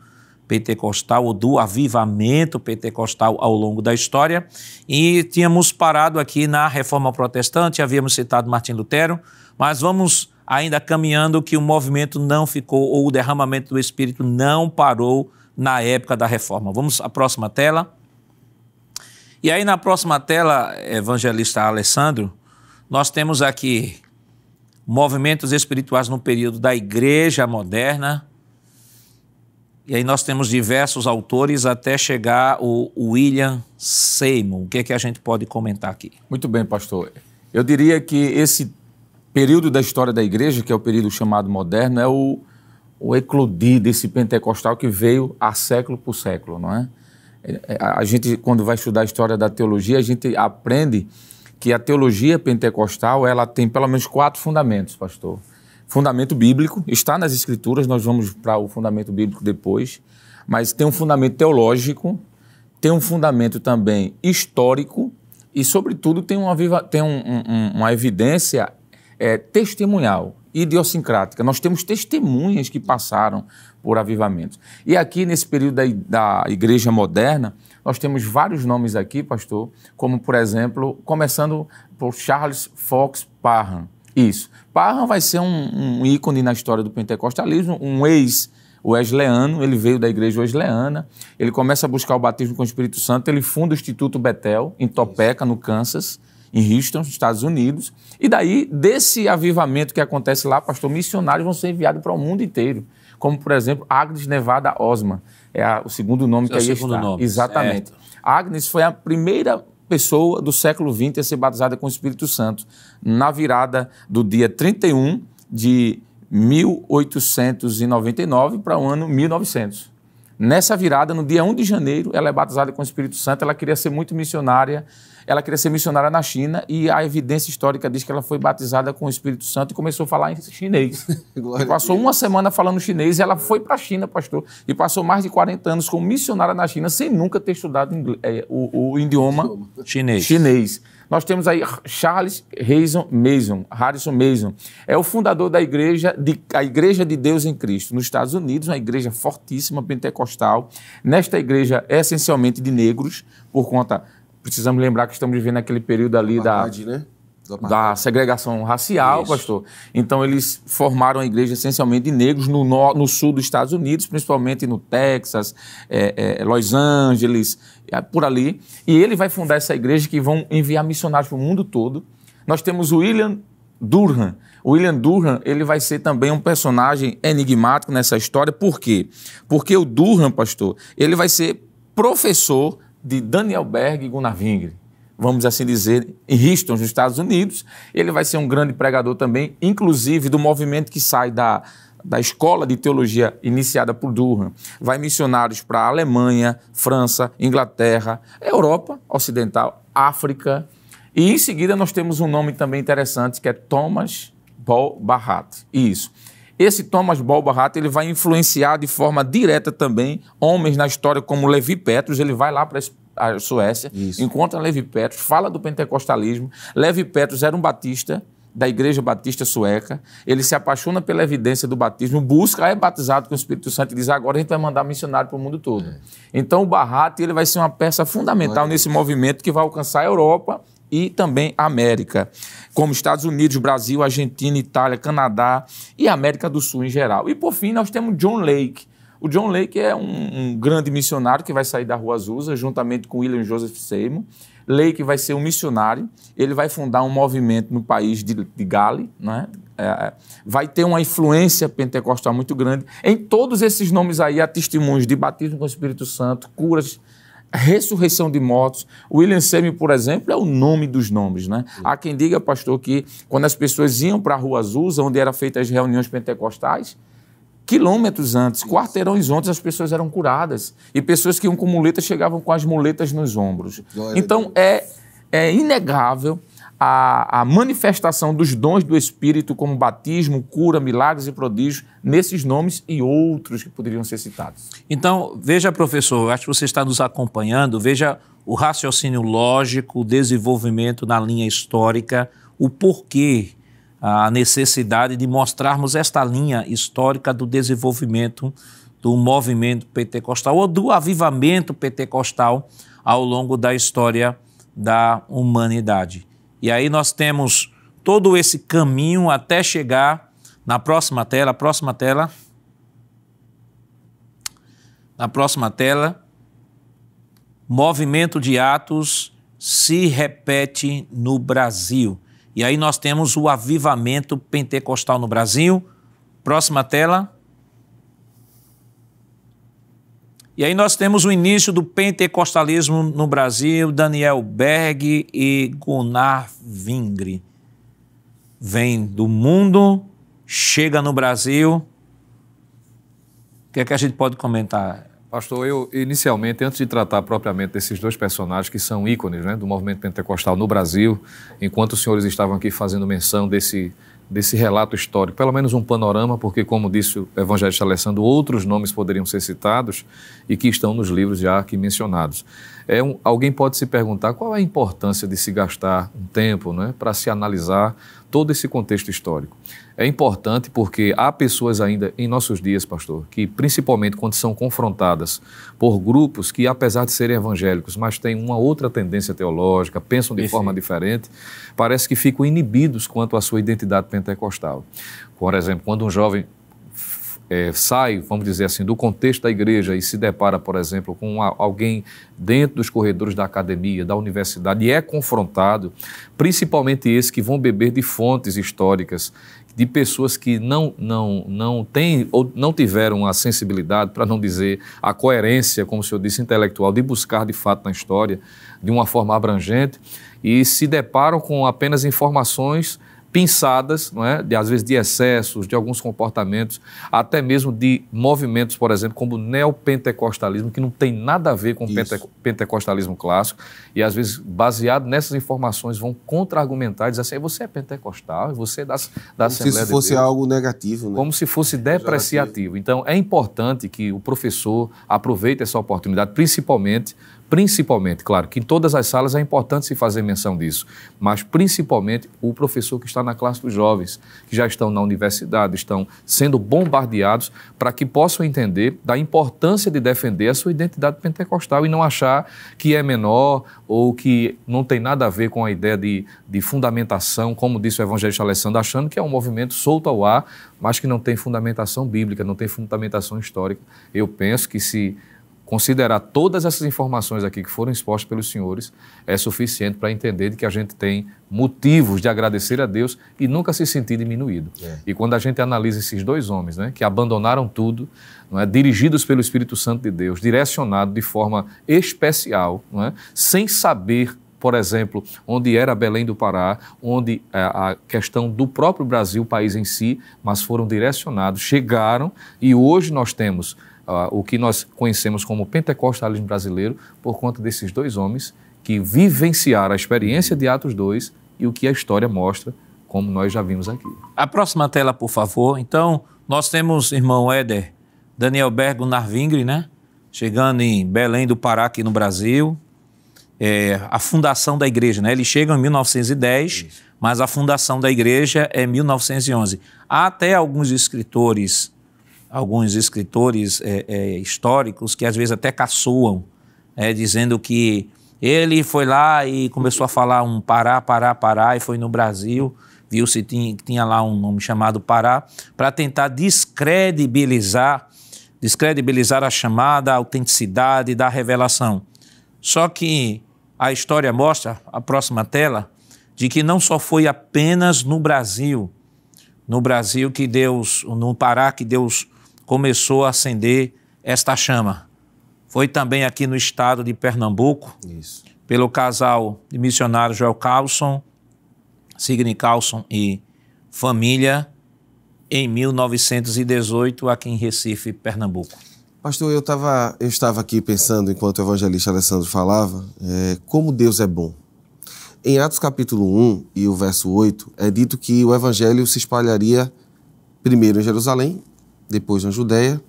S1: pentecostal ou do avivamento pentecostal ao longo da história. E tínhamos parado aqui na Reforma Protestante, havíamos citado Martim Lutero, mas vamos ainda caminhando que o movimento não ficou ou o derramamento do Espírito não parou na época da Reforma. Vamos à próxima tela. E aí na próxima tela, evangelista Alessandro, nós temos aqui movimentos espirituais no período da Igreja Moderna. E aí nós temos diversos autores até chegar o William Seymour. O que é que a gente pode comentar aqui?
S2: Muito bem, pastor.
S1: Eu diria que esse período da história da igreja,
S2: que é o período chamado moderno, é o, o eclodir desse pentecostal que veio a século por século, não é? É, a gente, quando vai estudar a história da teologia, a gente aprende que a teologia pentecostal ela tem pelo menos quatro fundamentos, pastor. Fundamento bíblico, está nas escrituras, nós vamos para o fundamento bíblico depois, mas tem um fundamento teológico, tem um fundamento também histórico e, sobretudo, tem uma, viva, tem um, um, uma evidência é, testemunhal idiosincrática. Nós temos testemunhas que passaram por avivamentos. E aqui, nesse período da, da igreja moderna, nós temos vários nomes aqui, pastor, como, por exemplo, começando por Charles Fox Parham. Isso. Parham vai ser um, um ícone na história do pentecostalismo, um ex- Wesleano, ele veio da igreja Wesleyana, ele começa a buscar o batismo com o Espírito Santo, ele funda o Instituto Betel, em Topeka, no Kansas, em Houston, Estados Unidos, e daí, desse avivamento que acontece lá, pastor, missionários vão ser enviados para o mundo inteiro. Como, por exemplo, Agnes Nevada Osma É a, o segundo nome que é aí segundo está. Nome. Exatamente. Certo. Agnes foi a primeira pessoa do século XX a ser batizada com o Espírito Santo, na virada do dia 31 de 1899 para o ano 1900. Nessa virada, no dia 1 de janeiro, ela é batizada com o Espírito Santo, ela queria ser muito missionária, ela queria ser missionária na China e a evidência histórica diz que ela foi batizada com o Espírito Santo e começou a falar em chinês. [laughs] passou uma semana falando chinês e ela foi para a China, pastor, e passou mais de 40 anos como missionária na China sem nunca ter estudado inglês, é, o, o, idioma
S1: chinês. chinês.
S2: Nós temos aí Charles Harrison Mason, Harrison Mason. É o fundador da igreja de, a Igreja de Deus em Cristo, nos Estados Unidos, uma igreja fortíssima pentecostal. Nesta igreja é essencialmente de negros, por conta precisamos lembrar que estamos vivendo aquele período ali da, né? da segregação racial, Isso. pastor. Então, eles formaram a igreja essencialmente de negros no, no, no sul dos Estados Unidos, principalmente no Texas, é, é, Los Angeles, é, por ali. E ele vai fundar essa igreja que vão enviar missionários para o mundo todo. Nós temos o William Durham. O William Durham ele vai ser também um personagem enigmático nessa história. Por quê? Porque o Durham, pastor, ele vai ser professor de Daniel Berg e Gunnar Wingre. Vamos assim dizer, em Houston, nos Estados Unidos. Ele vai ser um grande pregador também, inclusive do movimento que sai da, da escola de teologia iniciada por Durham. Vai missionários para Alemanha, França, Inglaterra, Europa Ocidental, África. E em seguida nós temos um nome também interessante que é Thomas Paul Barat. Isso. Esse Thomas Balbarrat ele vai influenciar de forma direta também homens na história como Levi Petrus, ele vai lá para a Suécia, Isso. encontra Levi Petrus, fala do pentecostalismo. Levi Petrus era um batista da Igreja Batista Sueca, ele se apaixona pela evidência do batismo, busca, é batizado com o Espírito Santo e diz: agora a gente vai mandar missionário para o mundo todo. É. Então o Barat ele vai ser uma peça fundamental nesse movimento que vai alcançar a Europa e também América, como Estados Unidos, Brasil, Argentina, Itália, Canadá e América do Sul em geral. E por fim, nós temos John Lake. O John Lake é um, um grande missionário que vai sair da Rua Azusa, juntamente com William Joseph Seymour. Lake vai ser um missionário, ele vai fundar um movimento no país de, de Gale, né? É, é vai ter uma influência pentecostal muito grande. Em todos esses nomes aí há testemunhos de batismo com o Espírito Santo, curas ressurreição de mortos. William Seme, por exemplo, é o nome dos nomes, né? Sim. Há quem diga, pastor, que quando as pessoas iam para a Rua Azusa, onde eram feitas as reuniões pentecostais, quilômetros antes, quarteirões antes, as pessoas eram curadas. E pessoas que iam com muletas chegavam com as muletas nos ombros. Então, é, é inegável a, a, manifestação dos dons do Espírito, como batismo, cura, milagres e prodígios, nesses nomes e outros que poderiam ser citados.
S1: Então, veja, professor, acho que você está nos acompanhando, veja o raciocínio lógico, o desenvolvimento na linha histórica, o porquê a necessidade de mostrarmos esta linha histórica do desenvolvimento do movimento pentecostal ou do avivamento pentecostal ao longo da história da humanidade. E aí nós temos todo esse caminho até chegar na próxima tela, próxima tela. Na próxima tela, movimento de Atos se repete no Brasil. E aí nós temos o avivamento pentecostal no Brasil. Próxima tela. E aí nós temos o início do pentecostalismo no Brasil, Daniel Berg e Gunnar Vingre. Vem do mundo, chega no Brasil. O que é que a gente pode comentar? Pastor,
S3: eu inicialmente, antes de tratar propriamente desses dois personagens que são ícones né, do movimento pentecostal no Brasil, enquanto os senhores estavam aqui fazendo menção desse desse relato histórico, pelo menos um panorama, porque, como disse o evangelista Alessandro, outros nomes poderiam ser citados e que estão nos livros já aqui mencionados. É um, alguém pode se perguntar qual é a importância de se gastar um tempo né, para se analisar todo esse contexto histórico é importante porque há pessoas ainda em nossos dias, pastor, que principalmente quando são confrontadas por grupos que, apesar de serem evangélicos, mas têm uma outra tendência teológica, pensam de forma diferente, parece que ficam inibidos quanto à sua identidade pentecostal. Por exemplo, quando um jovem é, sai, vamos dizer assim, do contexto da igreja e se depara, por exemplo, com uma, alguém dentro dos corredores da academia, da universidade, e é confrontado, principalmente esses que vão beber de fontes históricas de pessoas que não, não, não têm ou não tiveram a sensibilidade, para não dizer a coerência, como o senhor disse, intelectual, de buscar de fato na história de uma forma abrangente e se deparam com apenas informações pinçadas, não é? de, às vezes de excessos, de alguns comportamentos, até mesmo de movimentos, por exemplo, como o neopentecostalismo, que não tem nada a ver com o pente pentecostalismo clássico, e às vezes, baseado nessas informações, vão contra-argumentar e dizer assim, você é pentecostal, você é da, da Como Assembleia se isso fosse de algo negativo. Né? Como se fosse depreciativo. Então, é importante que o professor aproveite essa oportunidade, principalmente principalmente, claro que em todas as salas é importante se fazer menção disso, mas principalmente o professor que está na classe dos jovens, que já estão na universidade, estão sendo bombardeados para que possam entender da importância de defender a sua identidade pentecostal e não achar que é menor ou que não tem nada a ver com a ideia de, de fundamentação, como disse o evangelista Alessandro, achando que é um movimento solto ao ar, mas que não tem fundamentação bíblica, não tem fundamentação histórica. Eu penso que se considerar todas essas informações aqui que foram expostas pelos senhores é suficiente para entender que a gente tem motivos de agradecer a Deus e nunca se sentir diminuído. É. E quando a gente analisa esses dois homens, né, que abandonaram tudo, não é, dirigidos pelo Espírito Santo de Deus, direcionado de forma especial, não é, sem saber por exemplo, onde era Belém do Pará, onde é, a questão do próprio Brasil, país em si, mas foram direcionados, chegaram e hoje nós temos o que nós conhecemos como pentecostalismo brasileiro por conta desses dois homens que vivenciaram a experiência de Atos 2 e o
S1: que a história mostra, como nós já vimos aqui. A próxima tela, por favor. Então, nós temos, irmão Éder, Daniel Bergo Narvingre, né? Chegando em Belém do Pará, aqui no Brasil. É, a fundação da igreja, né? Ele chega em 1910, Isso. mas a fundação da igreja é 1911. Há até alguns escritores alguns escritores é, é, históricos que às vezes até caçoam, é, dizendo que ele foi lá e começou a falar um Pará, Pará, Pará, e foi no Brasil, viu se tinha, tinha lá um nome chamado Pará, para tentar descredibilizar, descredibilizar a chamada autenticidade da revelação. Só que a história mostra, a próxima tela, de que não só foi apenas no Brasil, no Brasil que Deus, no Pará que Deus começou a acender esta chama. Foi também aqui no estado de Pernambuco, Isso. pelo casal de missionários Joel Carlson, Signe Carlson e família, em 1918, aqui em Recife, Pernambuco.
S4: Pastor, eu, tava, eu estava aqui pensando, enquanto o evangelista Alessandro falava, é, como Deus é bom. Em Atos capítulo 1 e o verso 8, é dito que o evangelho se espalharia primeiro em Jerusalém depois na Judéia,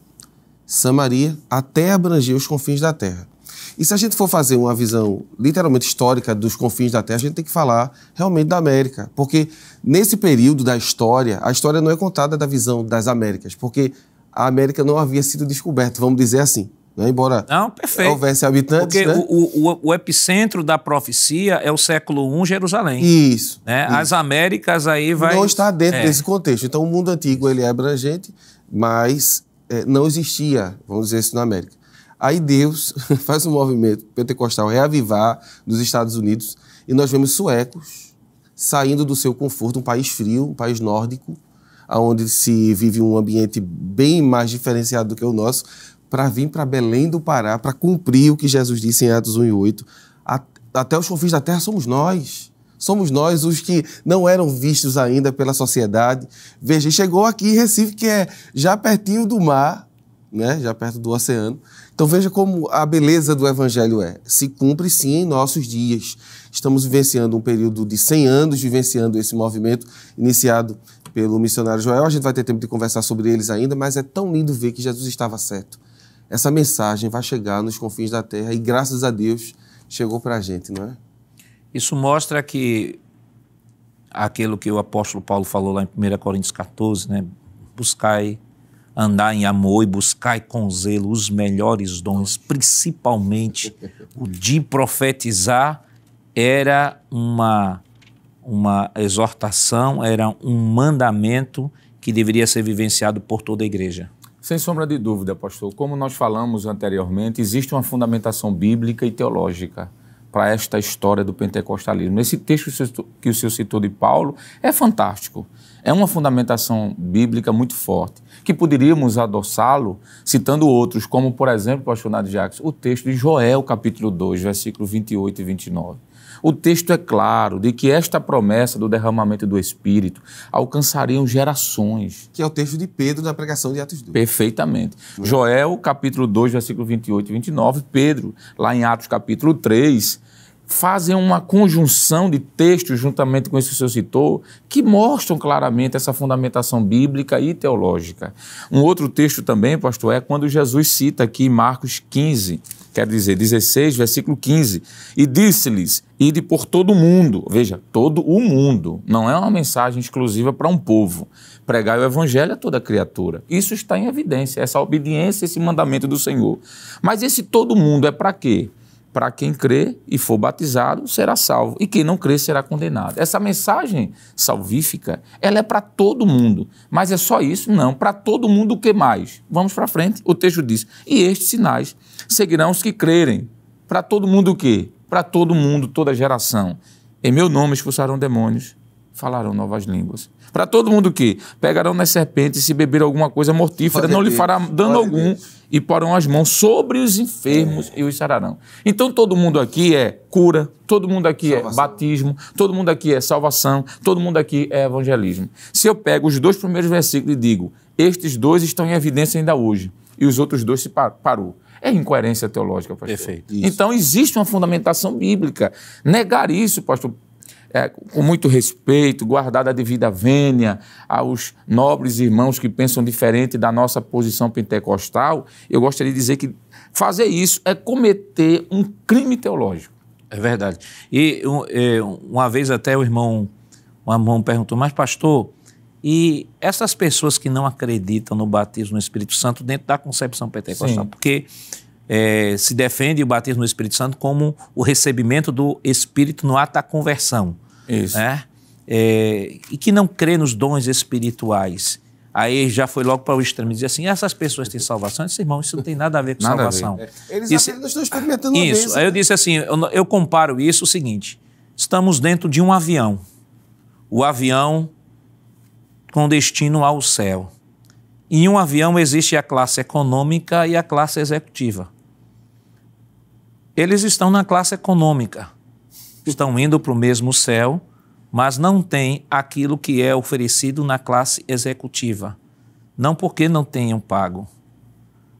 S4: Samaria, até abranger os confins da terra. E se a gente for fazer uma visão literalmente histórica dos confins da Terra, a gente tem que falar realmente da América. Porque nesse período da história, a história não é contada da visão das Américas, porque a América não havia sido descoberta, vamos dizer assim. Né? Embora não, perfeito. houvesse habitantes. Porque né?
S1: o, o, o, epicentro da profecia é o século I, Jerusalém. Isso, né? isso. As Américas aí vai. Não está dentro é. desse
S4: contexto. Então, o mundo antigo ele é abrangente mas é, não existia, vamos dizer isso, na América. Aí Deus [laughs] faz um movimento pentecostal reavivar nos Estados Unidos e nós vemos suecos saindo do seu conforto, um país frio, um país nórdico, onde se vive um ambiente bem mais diferenciado do que o nosso, para vir para Belém do Pará, para cumprir o que Jesus disse em Atos 1 e 8. Até os confins da terra somos nós. Somos nós os que não eram vistos ainda pela sociedade. Veja, chegou aqui em Recife, que é já pertinho do mar, né? já perto do oceano. Então veja como a beleza do Evangelho é. Se cumpre sim em nossos dias. Estamos vivenciando um período de 100 anos, vivenciando esse movimento iniciado pelo missionário Joel. A gente vai ter tempo de conversar sobre eles ainda, mas é tão lindo ver que Jesus estava certo. Essa mensagem vai chegar nos confins da terra e, graças a Deus, chegou para a gente, não é? Isso mostra
S1: que aquilo que o apóstolo Paulo falou lá em 1 Coríntios 14, né? Buscai andar em amor e buscai com zelo os melhores dons, principalmente o de profetizar era uma uma exortação, era um mandamento que deveria ser vivenciado por toda a igreja. Sem sombra de dúvida, pastor. Como nós falamos
S2: anteriormente, existe uma fundamentação bíblica e teológica para esta história do pentecostalismo. Esse texto que o senhor citou de Paulo é fantástico. É uma fundamentação bíblica muito forte, que poderíamos adoçá-lo citando outros, como, por exemplo, pastor Nadir Jacques, o texto de Joel, capítulo 2, versículo 28 e 29. O texto é claro de que esta promessa do derramamento do Espírito alcançariam gerações.
S4: Que é o texto de Pedro na pregação de Atos 2.
S2: Perfeitamente. É? Joel, capítulo 2, versículo 28 e 29, Pedro, lá em Atos capítulo 3, fazem uma conjunção de textos juntamente com esse que o senhor citou, que mostram claramente essa fundamentação bíblica e teológica. Um outro texto também, pastor, é quando Jesus cita aqui Marcos 15, quer dizer, 16, versículo 15, e disse-lhes: Ide por todo o mundo. Veja, todo o mundo. Não é uma mensagem exclusiva para um povo. Pregar o evangelho a toda criatura. Isso está em evidência, essa obediência, esse mandamento do Senhor. Mas esse todo mundo é para quê? para quem crê e for batizado será salvo, e quem não crê será condenado. Essa mensagem salvífica, ela é para todo mundo, mas é só isso? Não, para todo mundo o que mais? Vamos para frente, o texto diz, e estes sinais seguirão os que crerem. Para todo mundo o quê? Para todo mundo, toda geração. Em meu nome expulsarão demônios, falarão novas línguas. Para todo mundo que pegarão nas serpentes e se beber alguma coisa mortífera, não lhe fará dano algum, e porão as mãos sobre os enfermos é. e os sararão. Então todo mundo aqui é cura, todo mundo aqui é salvação. é batismo, todo mundo aqui é salvação, todo mundo aqui é evangelismo. Se eu pego os dois primeiros versículos e digo, estes dois estão em evidência ainda hoje, e os outros dois se parou. É incoerência teológica, pastor. Perfeito. Isso. Então existe uma fundamentação bíblica. Negar isso, pastor, é, com muito respeito, guardada a devida vênia aos nobres irmãos que pensam diferente da nossa posição pentecostal, eu gostaria de dizer que fazer isso
S1: é cometer um crime teológico. É verdade. E é, uma vez até o irmão, o irmão perguntou, mas pastor, e essas pessoas que não acreditam no batismo no Espírito Santo dentro da concepção pentecostal, Sim. porque é, se defende o batismo no Espírito Santo como o recebimento do Espírito no ato da conversão. Isso. Né? É, e que não crê nos dons espirituais. Aí já foi logo para o extremo disse assim: essas pessoas têm salvação. Eu disse, irmão, isso não tem nada a ver com nada salvação. Ver.
S4: É. Eles isso, apenas estão experimentando Isso. Aí eu
S1: disse assim: eu, eu comparo isso o seguinte: estamos dentro de um avião. O avião com destino ao céu. Em um avião existe a classe econômica e a classe executiva. Eles estão na classe econômica estão indo para o mesmo céu, mas não têm aquilo que é oferecido na classe executiva. Não porque não tenham pago,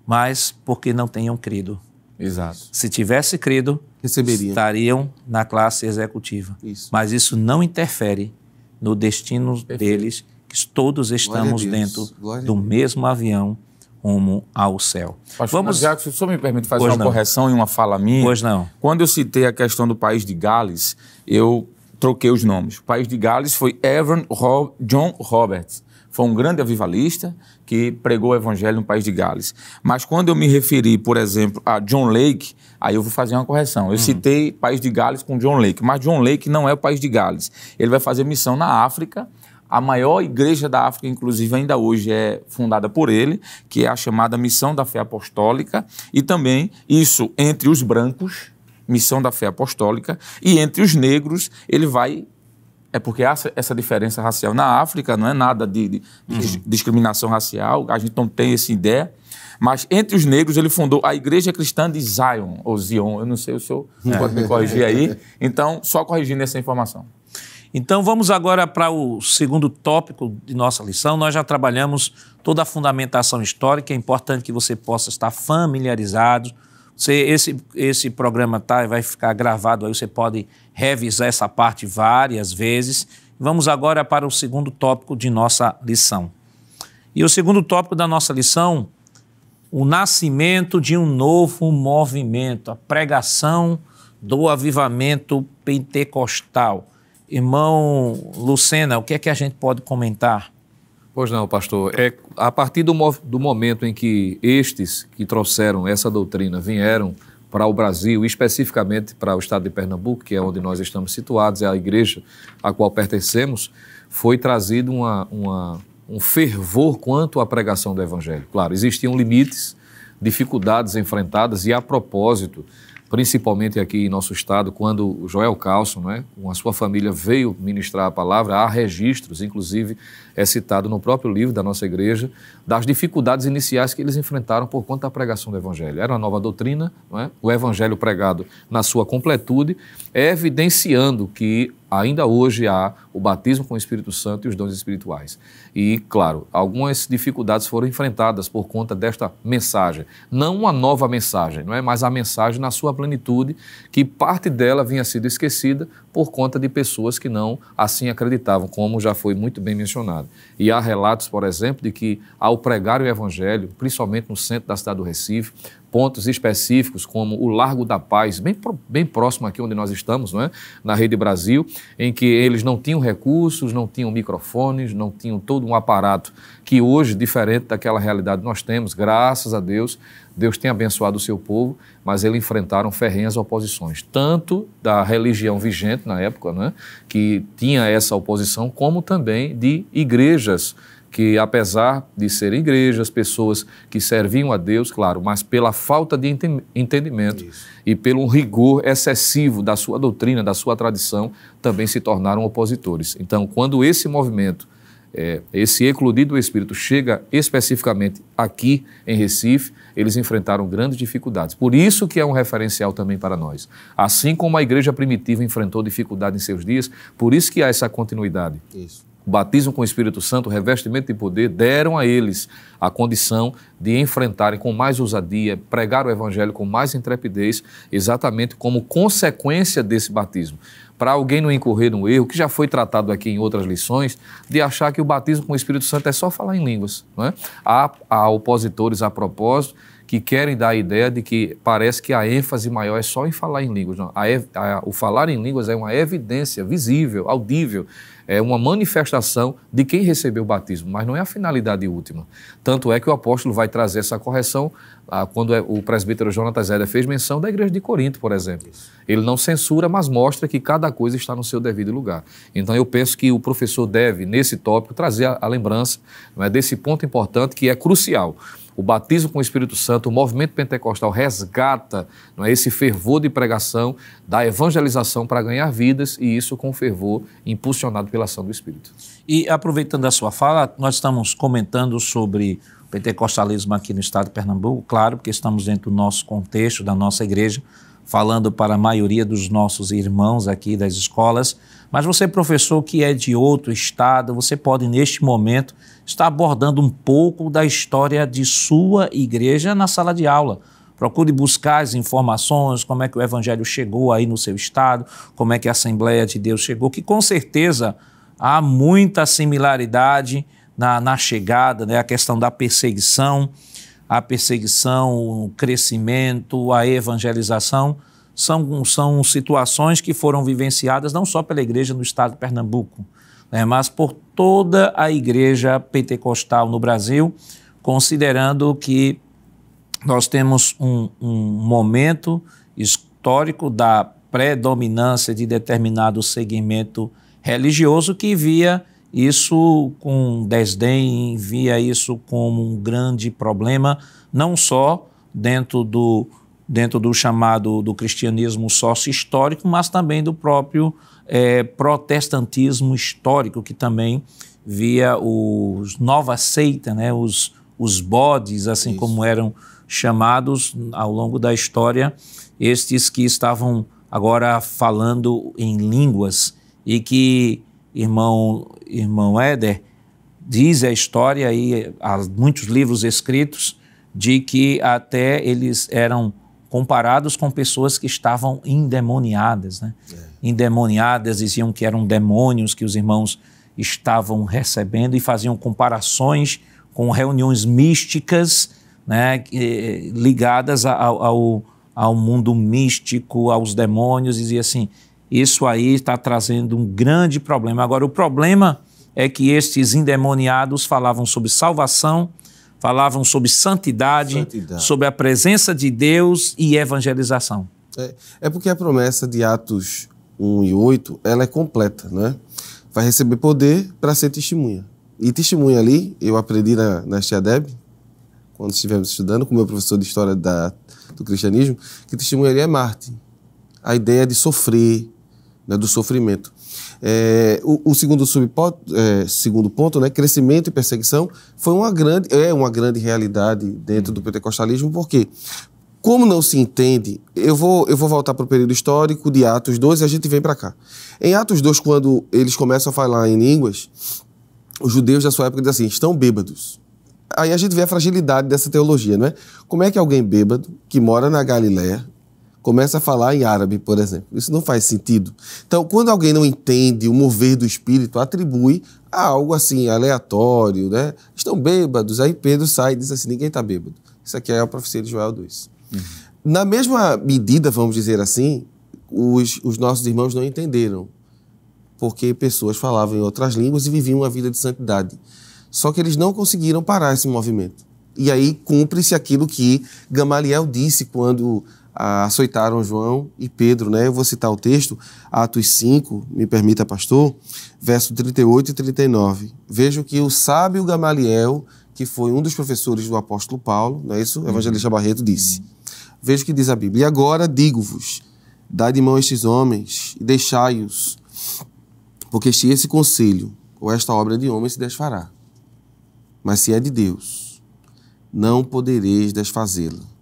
S1: mas porque não tenham crido. Exato. Se tivesse crido, Receberiam. estariam na classe executiva. Isso. Mas isso não interfere no destino Perfeito. deles, que todos estamos dentro Glória do mesmo avião rumo ao céu. Pastor Vamos, Jackson,
S2: se o senhor me permite fazer pois uma não. correção e uma fala minha. Pois não. Quando eu citei a questão do país de Gales, eu troquei os nomes. O país de Gales foi Evan Ro John Roberts. Foi um grande avivalista que pregou o evangelho no país de Gales. Mas quando eu me referi, por exemplo, a John Lake, aí eu vou fazer uma correção. Eu uhum. citei país de Gales com John Lake, mas John Lake não é o país de Gales. Ele vai fazer missão na África a maior igreja da África, inclusive, ainda hoje é fundada por ele, que é a chamada Missão da Fé Apostólica, e também isso entre os brancos, Missão da Fé Apostólica, e entre os negros, ele vai é porque essa diferença racial na África não é nada de, de, uhum. discriminação racial, a gente não tem essa ideia. Mas entre os negros ele fundou a Igreja Cristã de Zion, ou Zion, eu não sei, o senhor é. pode me corrigir aí. Então, só corrigindo essa informação.
S1: Então vamos agora para o segundo tópico de nossa lição. Nós já trabalhamos toda a fundamentação histórica, é importante que você possa estar familiarizado. Você, esse, esse programa tá, vai ficar gravado aí, você pode revisar essa parte várias vezes. Vamos agora para o segundo tópico de nossa lição. E o segundo tópico da nossa lição, o nascimento de um novo movimento, a pregação do avivamento pentecostal. Irmão Lucena, o que é que a gente pode comentar? Pois não, pastor. É,
S3: a partir do, do momento em que estes que trouxeram essa doutrina vieram para o Brasil, especificamente para o estado de Pernambuco, que é onde nós estamos situados, é a igreja a qual pertencemos, foi trazido uma, uma, um fervor quanto à pregação do Evangelho. Claro, existiam limites, dificuldades enfrentadas, e a propósito, principalmente aqui em nosso estado, quando Joel Calço, né, com a sua família, veio ministrar a palavra, há registros, inclusive é citado no próprio livro da nossa igreja, das dificuldades iniciais que eles enfrentaram por conta da pregação do Evangelho. Era uma nova doutrina, é? o Evangelho pregado na sua completude, é evidenciando que ainda hoje há o batismo com o Espírito Santo e os dons espirituais. E, claro, algumas dificuldades foram enfrentadas por conta desta mensagem. Não uma nova mensagem, não é? Mas a mensagem na sua plenitude, que parte dela vinha sido esquecida por conta de pessoas que não assim acreditavam, como já foi muito bem mencionado. E há relatos, por exemplo, de que ao pregar o Evangelho, principalmente no centro da cidade do Recife, pontos específicos, como o Largo da Paz, bem, bem próximo aqui onde nós estamos, não é? na Rede Brasil, em que eles não tinham recursos, não tinham microfones, não tinham todo um aparato que hoje, diferente daquela realidade nós temos, graças a Deus, Deus tem abençoado o seu povo, mas eles enfrentaram ferrenhas oposições, tanto da religião vigente na época, é que tinha essa oposição, como também de igrejas que, apesar de serem igrejas, pessoas que serviam a Deus, claro, mas pela falta de entendimento Isso. e pelo rigor excessivo da sua doutrina, da sua tradição, também se tornaram opositores. Então, quando esse movimento, é, esse eclodir do Espírito, chega especificamente aqui em Recife, eles enfrentaram grandes dificuldades. Por isso que é um referencial também para nós. Assim como a igreja primitiva enfrentou dificuldade em seus dias, por isso que há essa continuidade. Isso o batismo com o Espírito Santo, o revestimento de poder, deram a eles a condição de enfrentarem com mais ousadia, pregar o Evangelho com mais intrepidez, exatamente como consequência desse batismo. Para alguém não incorrer no erro, que já foi tratado aqui em outras lições, de achar que o batismo com o Espírito Santo é só falar em línguas. Não é? há, há opositores a propósito que querem dar a ideia de que parece que a ênfase maior é só em falar em línguas. A, é, a, o falar em línguas é uma evidência visível, audível, é uma manifestação de quem recebeu o batismo, mas não é a finalidade última. Tanto é que o apóstolo vai trazer essa correção ah, quando é, o presbítero Jonatas Zélia fez menção da igreja de Corinto, por exemplo. Isso. Ele não censura, mas mostra que cada coisa está no seu devido lugar. Então eu penso que o professor deve, nesse tópico, trazer a, a lembrança é, desse ponto importante que é crucial o batismo com o Espírito Santo, o movimento pentecostal resgata não é, esse fervor de pregação, da evangelização para ganhar vidas, e isso com fervor
S1: impulsionado pela ação do Espírito. E aproveitando a sua fala, nós estamos comentando sobre o pentecostalismo aqui no estado de Pernambuco, claro, porque estamos dentro do nosso contexto, da nossa igreja, falando para a maioria dos nossos irmãos aqui das escolas, mas você, professor, que é de outro estado, você pode neste momento está abordando um pouco da história de sua igreja na sala de aula. Procure buscar as informações, como é que o Evangelho chegou aí no seu estado, como é que a Assembleia de Deus chegou, que com certeza há muita similaridade na, na chegada, né? a questão da perseguição, a perseguição, o crescimento, a evangelização, são, são situações que foram vivenciadas não só pela igreja no estado de Pernambuco, né, mas por toda a igreja pentecostal no Brasil, considerando que nós temos um, um momento histórico da predominância de determinado segmento religioso que via isso com desdém, via isso como um grande problema, não só dentro do dentro do chamado do cristianismo sócio-histórico, mas também do próprio é, protestantismo histórico, que também via os nova seita, né, os, os bodes, assim Isso. como eram chamados ao longo da história, estes que estavam agora falando em línguas e que irmão irmão Éder diz a história e há muitos livros escritos de que até eles eram comparados com pessoas que estavam endemoniadas. Né? É. Endemoniadas diziam que eram demônios que os irmãos estavam recebendo e faziam comparações com reuniões místicas né, eh, ligadas ao, ao, ao mundo místico, aos demônios, dizia assim: isso aí está trazendo um grande problema. Agora, o problema é que estes endemoniados falavam sobre salvação falavam sobre santidade, santidade, sobre a presença de Deus e evangelização.
S4: É, é, porque a promessa de Atos 1 e 8, ela é completa, né? Vai receber poder para ser testemunha. E testemunha ali, eu aprendi na, na Estiadeb, quando estivemos estudando com meu professor de História da, do Cristianismo, que testemunha ali é Marte. A ideia de sofrer, né, do sofrimento. É, o, o, segundo, é, segundo ponto, né, crescimento e perseguição, foi uma grande, é uma grande realidade dentro do pentecostalismo, porque como não se entende, eu vou, eu vou voltar para o período histórico de Atos 2 e a gente vem para cá. Em Atos 2, quando eles começam a falar em línguas, os judeus da sua época dizem assim, estão bêbados. Aí a gente vê a fragilidade dessa teologia, não é? Como é que alguém bêbado, que mora na Galiléia começa a falar em árabe, por exemplo. Isso não faz sentido. Então, quando alguém não entende o mover do espírito, atribui a algo assim aleatório, né? Estão bêbados. Aí Pedro sai e diz assim: ninguém está bêbado. Isso aqui é a profecia de Joel 2. Uhum. Na mesma medida, vamos dizer assim, os, os nossos irmãos não entenderam, porque pessoas falavam em outras línguas e viviam uma vida de santidade. Só que eles não conseguiram parar esse movimento. E aí cumpre-se aquilo que Gamaliel disse quando açoitaram João e Pedro, né? Eu vou citar o texto, Atos 5, me permita, pastor, verso 38 e 39. Vejo que o sábio Gamaliel, que foi um dos professores do apóstolo Paulo, não é isso? Uhum. Evangelista Barreto disse. Uhum. Vejo que diz a Bíblia. E agora digo-vos, dai de mão estes homens e deixai-os, porque este esse conselho, ou esta obra de homem se desfará. Mas se é de Deus, não podereis desfazê-la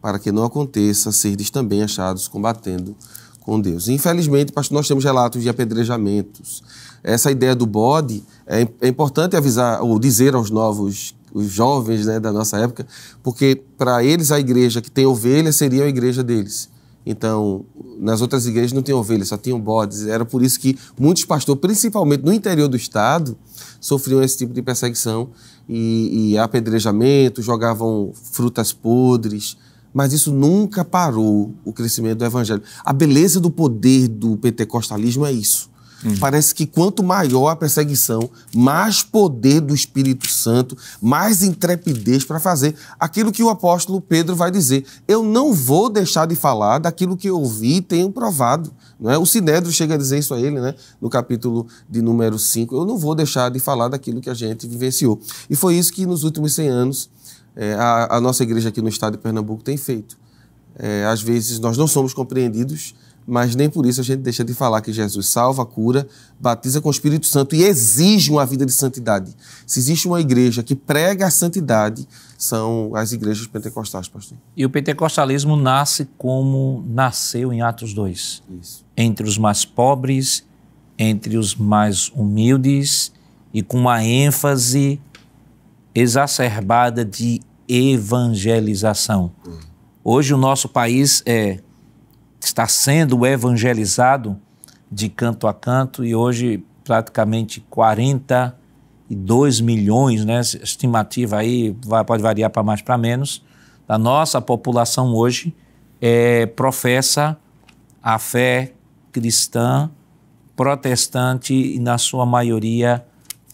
S4: para que não aconteça seres também achados combatendo com Deus. Infelizmente, pastor, nós temos relatos de apedrejamentos. Essa ideia do bode é, é importante avisar ou dizer aos novos os jovens né, da nossa época, porque para eles a igreja que tem ovelha seria a igreja deles. Então, nas outras igrejas não tinha ovelhas, só tinham bodes. Era por isso que muitos pastores, principalmente no interior do estado, sofriam esse tipo de perseguição e, e apedrejamento, jogavam frutas podres, mas isso nunca parou o crescimento do evangelho. A beleza do poder do pentecostalismo é isso. Uhum. Parece que quanto maior a perseguição, mais poder do Espírito Santo, mais intrepidez para fazer aquilo que o apóstolo Pedro vai dizer. Eu não vou deixar de falar daquilo que eu ouvi e tenho provado. Não é? O Sinédrio chega a dizer isso a ele, né? no capítulo de número 5. Eu não vou deixar de falar daquilo que a gente vivenciou. E foi isso que nos últimos 100 anos é, a, a, nossa igreja aqui no estado de Pernambuco tem feito. É, às vezes nós não somos compreendidos, mas nem por isso a gente deixa de falar que Jesus salva, cura, batiza com o Espírito Santo e exige uma vida de santidade. Se existe uma igreja que prega a santidade, são as igrejas pentecostais, pastor.
S1: E o pentecostalismo nasce como nasceu em Atos 2. Isso. Entre os mais pobres, entre os mais humildes e com uma ênfase exacerbada de evangelização. Hoje o nosso país é, está sendo evangelizado de canto a canto e hoje praticamente 42 milhões, né, estimativa aí vai, pode variar para mais para menos, da nossa população hoje é, professa a fé cristã, protestante e na sua maioria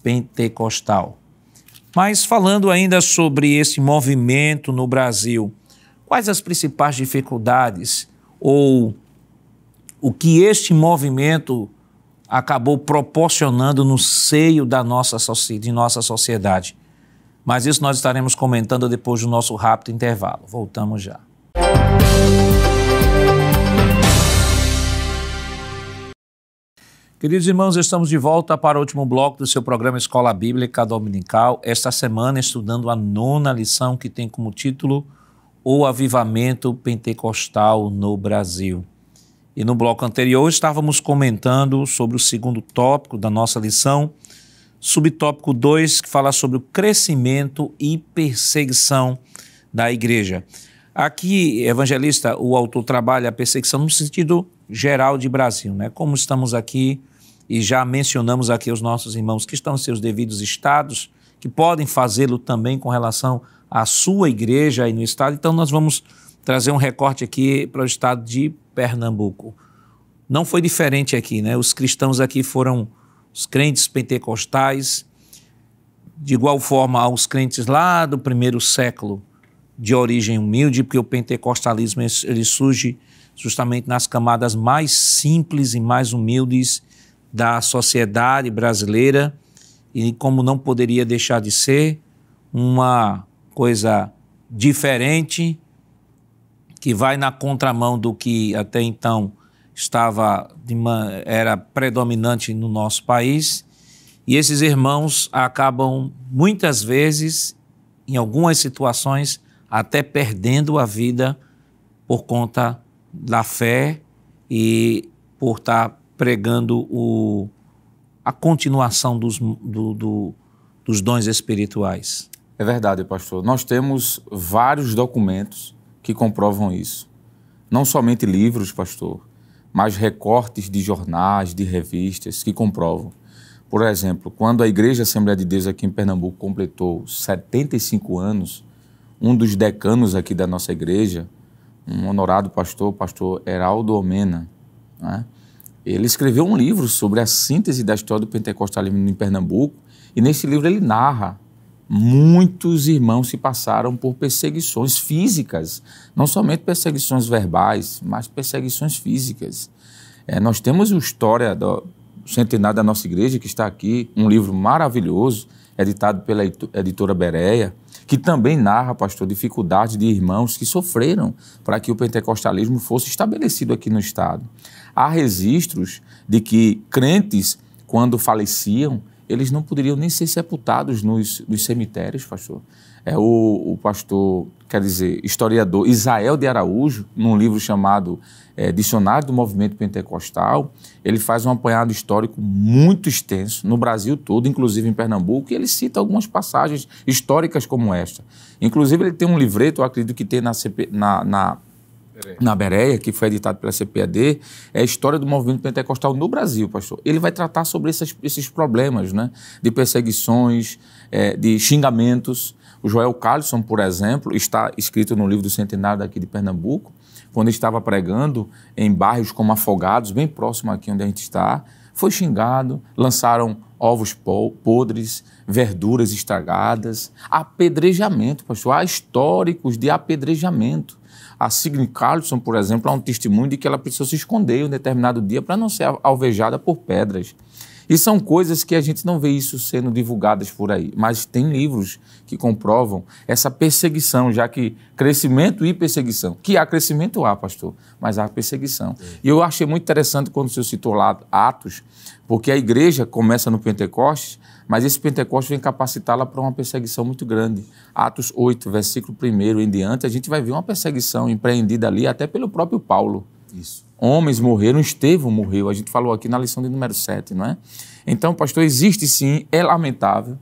S1: pentecostal. Mas falando ainda sobre esse movimento no Brasil, quais as principais dificuldades ou o que este movimento acabou proporcionando no seio da nossa, de nossa sociedade? Mas isso nós estaremos comentando depois do nosso rápido intervalo. Voltamos já. Queridos irmãos, estamos de volta para o último bloco do seu programa Escola Bíblica Dominical. Esta semana, estudando a nona lição que tem como título O Avivamento Pentecostal no Brasil. E no bloco anterior, estávamos comentando sobre o segundo tópico da nossa lição, subtópico 2, que fala sobre o crescimento e perseguição da igreja. Aqui, evangelista, o autor trabalha a perseguição no sentido geral de Brasil, né? Como estamos aqui e já mencionamos aqui os nossos irmãos que estão em seus devidos estados, que podem fazê-lo também com relação à sua igreja aí no estado. Então, nós vamos trazer um recorte aqui para o estado de Pernambuco. Não foi diferente aqui, né? Os cristãos aqui foram os crentes pentecostais, de igual forma aos crentes lá do primeiro século de origem humilde, porque o pentecostalismo ele surge justamente nas camadas mais simples e mais humildes da sociedade brasileira e como não poderia deixar de ser uma coisa diferente que vai na contramão do que até então estava era predominante no nosso país. E esses irmãos acabam muitas vezes, em algumas situações, até perdendo a vida por conta da fé e por estar tá pregando o, a continuação dos, do, do, dos dons espirituais. É
S2: verdade, pastor. Nós temos vários documentos que comprovam isso. Não somente livros, pastor, mas recortes de jornais, de revistas que comprovam. Por exemplo, quando a Igreja Assembleia de Deus aqui em Pernambuco completou 75 anos, um dos decanos aqui da nossa igreja, um honorado pastor, pastor Heraldo Omena, né? Ele escreveu um livro sobre a síntese da história do pentecostalismo em Pernambuco, e nesse livro ele narra muitos irmãos se passaram por perseguições físicas, não somente perseguições verbais, mas perseguições físicas. É, nós temos a história do centenário da nossa igreja, que está aqui, um livro maravilhoso, editado pela editora Bereia, que também narra, pastor, dificuldades de irmãos que sofreram para que o pentecostalismo fosse estabelecido aqui no Estado. Há registros de que crentes, quando faleciam, eles não poderiam nem ser sepultados nos, nos cemitérios, pastor. É, o, o, pastor, quer dizer, historiador Isael de Araújo, num livro chamado é, Dicionário do Movimento Pentecostal, ele faz um apanhado histórico muito extenso no Brasil todo, inclusive em Pernambuco, e ele cita algumas passagens históricas como esta. Inclusive, ele tem um livreto, eu acredito que tem na, CP, na, na na Bereia, que foi editado pela CPAD, é a história do movimento pentecostal no Brasil, pastor. Ele vai tratar sobre esses, esses problemas, né? De perseguições, é, de xingamentos. O Joel Carlson, por exemplo, está escrito no livro do Centenário daqui de Pernambuco, quando estava pregando em bairros como Afogados, bem próximo aqui onde a gente está, foi xingado, lançaram ovos podres, verduras estragadas, apedrejamento, pastor. Há históricos de apedrejamento. A Signe Carlson, por exemplo, há é um testemunho de que ela precisou se esconder um determinado dia para não ser alvejada por pedras. E são coisas que a gente não vê isso sendo divulgadas por aí, mas tem livros que comprovam essa perseguição, já que crescimento e perseguição. Que há crescimento, há, pastor, mas há perseguição. E eu achei muito interessante quando o senhor citou lá Atos, porque a igreja começa no Pentecostes, mas esse Pentecostes vem capacitá-la para uma perseguição muito grande. Atos 8, versículo 1 em diante, a gente vai ver uma perseguição empreendida ali até pelo próprio Paulo. Isso. Homens morreram, Estevão morreu, a gente falou aqui na lição de número 7, não é? Então, pastor, existe sim, é lamentável.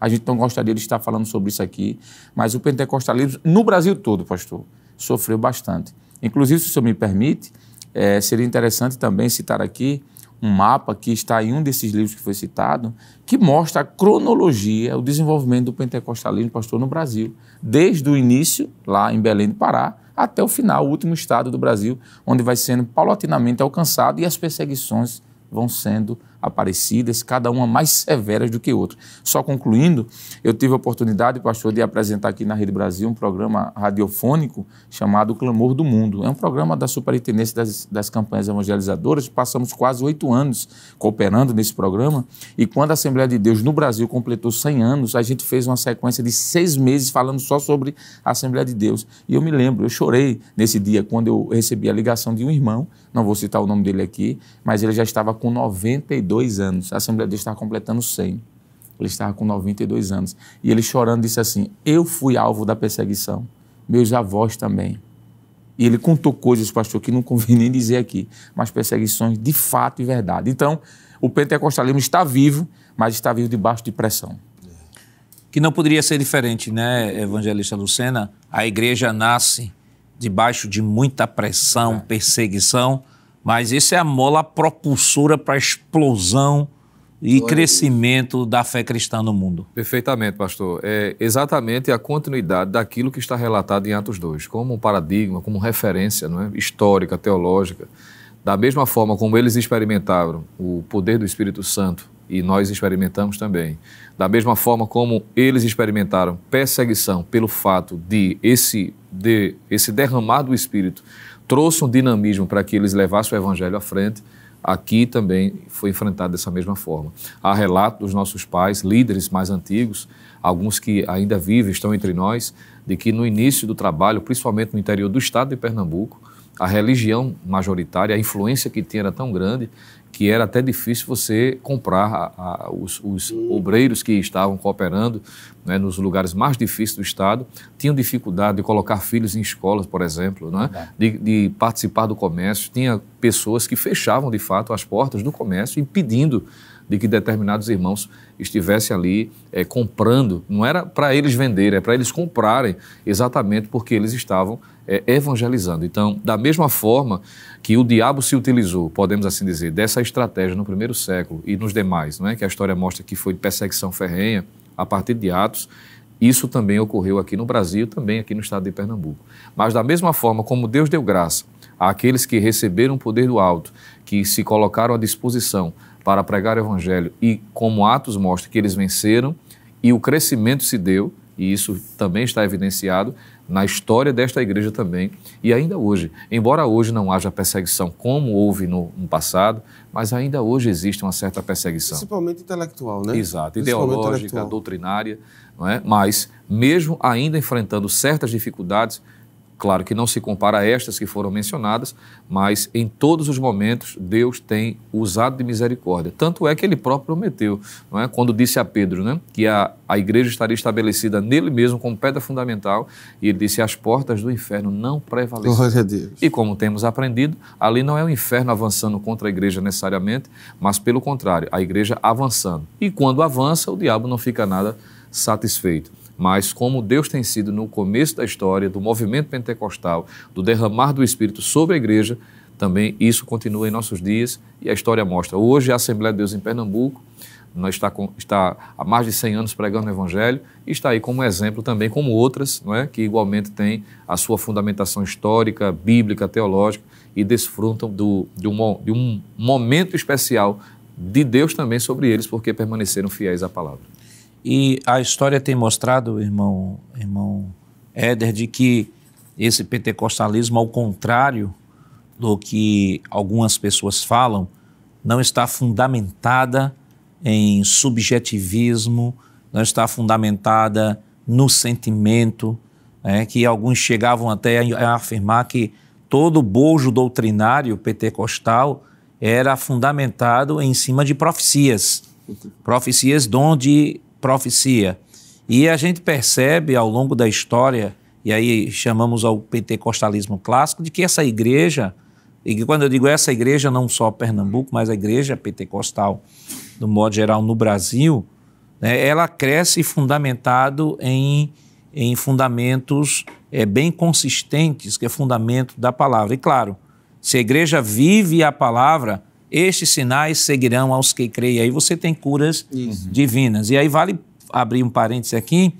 S2: A gente não gostaria de estar falando sobre isso aqui, mas o pentecostalismo no Brasil todo, pastor, sofreu bastante. Inclusive, se o senhor me permite, é, seria interessante também citar aqui um mapa que está em um desses livros que foi citado, que mostra a cronologia, o desenvolvimento do pentecostalismo pastor no Brasil, desde o início, lá em Belém do Pará, até o final, o último estado do Brasil, onde vai sendo paulatinamente alcançado e as perseguições vão sendo aparecidas, cada uma mais severas do que outra. Só concluindo, eu tive a oportunidade, pastor, de apresentar aqui na Rede Brasil um programa radiofônico chamado Clamor do Mundo. É um programa da Superintendência das, das Campanhas Evangelizadoras. Passamos quase oito anos cooperando nesse programa e quando a Assembleia de Deus no Brasil completou 100 anos, a gente fez uma sequência de seis meses falando só sobre a Assembleia de Deus. E eu me lembro, eu chorei nesse dia quando eu recebi a ligação de um irmão, não vou citar o nome dele aqui, mas ele já estava com 92 92 anos. A Assembleia de Deus estava completando 100. Ele estava com 92 anos. E ele chorando disse assim: Eu fui alvo da perseguição, meus avós também. E ele contou coisas, pastor, que não convém [laughs] nem dizer aqui, mas perseguições de fato e verdade. Então, o pentecostalismo está vivo, mas
S1: está vivo debaixo de pressão. Que não poderia ser diferente, né, evangelista Lucena? A igreja nasce debaixo de muita pressão, é. perseguição mas isso é a mola propulsora para a explosão e Glória crescimento da fé cristã no mundo. Perfeitamente, pastor. É exatamente
S3: a continuidade daquilo que está relatado em Atos 2, como um paradigma, como referência não é? histórica, teológica. Da mesma forma como eles experimentaram o poder do Espírito Santo e nós experimentamos também. Da mesma forma como eles experimentaram perseguição pelo fato de esse, de, esse derramar do Espírito trouxe um dinamismo para que eles levassem o evangelho à frente, aqui também foi enfrentado dessa mesma forma. Há relato dos nossos pais, líderes mais antigos, alguns que ainda vivem, estão entre nós, de que no início do trabalho, principalmente no interior do estado de Pernambuco, a religião majoritária, a influência que tinha era tão grande que era até difícil você comprar a, a, os, os obreiros que estavam cooperando né, nos lugares mais difíceis do Estado, tinham dificuldade de colocar filhos em escolas, por exemplo, né, de, de, participar do comércio. Tinha pessoas que fechavam, de fato, as portas do comércio, impedindo de que determinados irmãos estivessem ali é, comprando. Não era para eles venderem, é para eles comprarem, exatamente porque eles estavam é, evangelizando. Então, da mesma forma que o diabo se utilizou, podemos assim dizer, dessa estratégia no primeiro século e nos demais, não é? que a história mostra que foi de perseguição ferrenha a partir de Atos, isso também ocorreu aqui no Brasil, também aqui no estado de Pernambuco. Mas da mesma forma como Deus deu graça àqueles que receberam o poder do alto, que se colocaram à disposição para pregar o evangelho e como Atos mostra que eles venceram e o crescimento se deu, e isso também está evidenciado, na história desta igreja também e ainda hoje. Embora hoje não haja perseguição como houve no, no passado, mas ainda hoje existe uma certa perseguição.
S4: Principalmente intelectual, né? Exato, ideológica,
S3: doutrinária, não é? mas mesmo ainda enfrentando certas dificuldades, Claro que não se compara a estas que foram mencionadas, mas em todos os momentos Deus tem usado de misericórdia. Tanto é que ele próprio prometeu, não é? quando disse a Pedro né? que a, a igreja estaria estabelecida nele mesmo como pedra fundamental, e ele disse: as portas do inferno não prevaleceram. E como temos aprendido, ali não é o inferno avançando contra a igreja necessariamente, mas pelo contrário, a igreja avançando. E quando avança, o diabo não fica nada satisfeito mas como Deus tem sido no começo da história do movimento pentecostal, do derramar do Espírito sobre a igreja, também isso continua em nossos dias e a história mostra. Hoje a Assembleia de Deus em Pernambuco nós está, com, está há mais de 100 anos pregando o Evangelho e está aí como exemplo também, como outras, não é? que igualmente têm a sua fundamentação histórica, bíblica, teológica e desfrutam do, de, um, de um momento especial de Deus também
S1: sobre eles, porque permaneceram fiéis à palavra. E a história tem mostrado, irmão, irmão Éder, de que esse pentecostalismo, ao contrário do que algumas pessoas falam, não está fundamentada em subjetivismo, não está fundamentada no sentimento, né, que alguns chegavam até a afirmar que todo bojo doutrinário pentecostal era fundamentado em cima de profecias, profecias onde profecia. E a gente percebe ao longo da história, e aí chamamos ao pentecostalismo clássico, de que essa igreja, e quando eu digo essa igreja, não só Pernambuco, mas a igreja pentecostal, no modo geral, no Brasil, né, ela cresce fundamentado em, em fundamentos é, bem consistentes, que é fundamento da palavra. E claro, se a igreja vive a palavra, estes sinais seguirão aos que creem. Aí você tem curas Isso. divinas. E aí vale abrir um parêntese aqui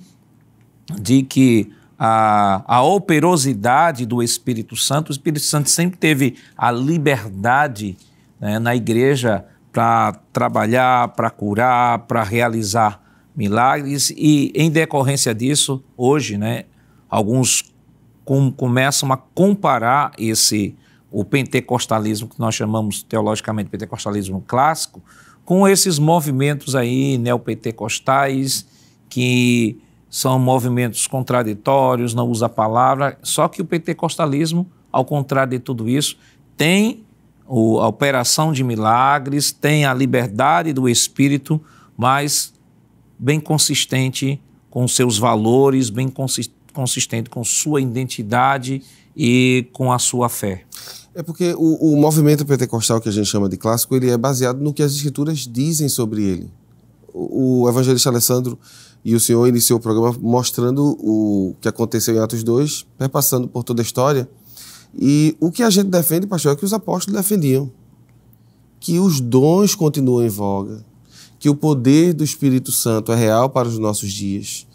S1: de que a, a operosidade do Espírito Santo, o Espírito Santo sempre teve a liberdade né, na igreja para trabalhar, para curar, para realizar milagres e em decorrência disso, hoje, né, alguns com, começam a comparar esse o pentecostalismo que nós chamamos teologicamente pentecostalismo clássico, com esses movimentos aí neopentecostais que são movimentos contraditórios, não usa a palavra, só que o pentecostalismo, ao contrário de tudo isso, tem a operação de milagres, tem a liberdade do espírito, mas bem consistente com seus valores, bem consistente com sua identidade e com a sua fé.
S4: É porque o, o movimento pentecostal que a gente chama de clássico, ele é baseado no que as escrituras dizem sobre ele. O, o evangelista Alessandro e o senhor iniciou o programa mostrando o que aconteceu em Atos 2, perpassando por toda a história. E o que a gente defende, pastor, é que os apóstolos defendiam. Que os dons continuam em voga, que o poder do Espírito Santo é real para os nossos dias,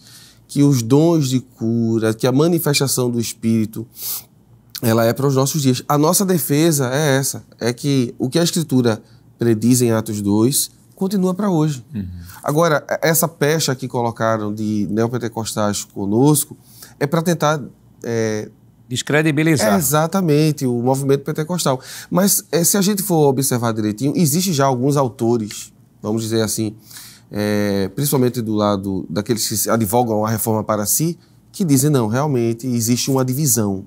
S4: que os dons de cura, que a manifestação do Espírito, ela é para os nossos dias. A nossa defesa é essa, é que o que a Escritura prediz em Atos 2 continua para hoje. Uhum. Agora, essa pecha que colocaram de neopentecostais conosco é para tentar... É, Descredibilizar. É exatamente, o movimento pentecostal. Mas é, se a gente for observar direitinho, existe já alguns autores, vamos dizer assim, é, principalmente do lado daqueles que advogam a reforma para si, que dizem, não, realmente existe uma divisão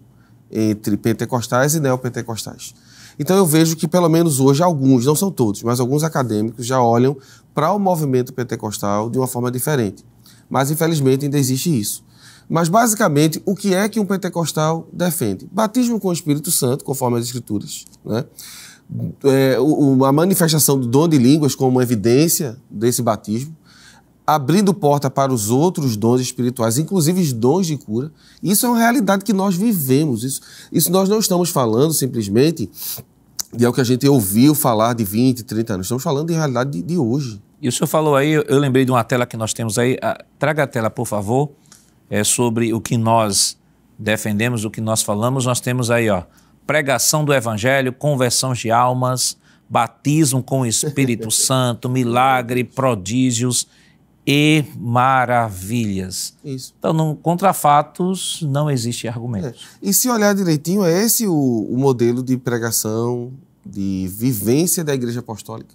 S4: entre pentecostais e neopentecostais. Então eu vejo que pelo menos hoje alguns, não são todos, mas alguns acadêmicos já olham para o movimento pentecostal de uma forma diferente. Mas infelizmente ainda existe isso. Mas basicamente, o que é que um pentecostal defende? Batismo com o Espírito Santo, conforme as Escrituras, né? É, a manifestação do dom de línguas como evidência desse batismo, abrindo porta para os outros dons espirituais, inclusive os dons de cura. Isso é uma realidade que nós vivemos. Isso, isso nós não estamos falando simplesmente de algo que a gente ouviu falar de 20, 30 anos. Estamos falando de realidade de, de hoje.
S1: E o senhor falou aí, eu lembrei de uma tela que nós temos aí. traga a tela, por favor. É sobre o que nós defendemos, o que nós falamos. Nós temos aí, ó, pregação do evangelho, conversão de almas, batismo com o Espírito [laughs] Santo, milagre, prodígios e maravilhas. Isso. Então, não, contra fatos não existe argumento. É.
S4: E se olhar direitinho, é esse o, o, modelo de pregação, de vivência da Igreja Apostólica.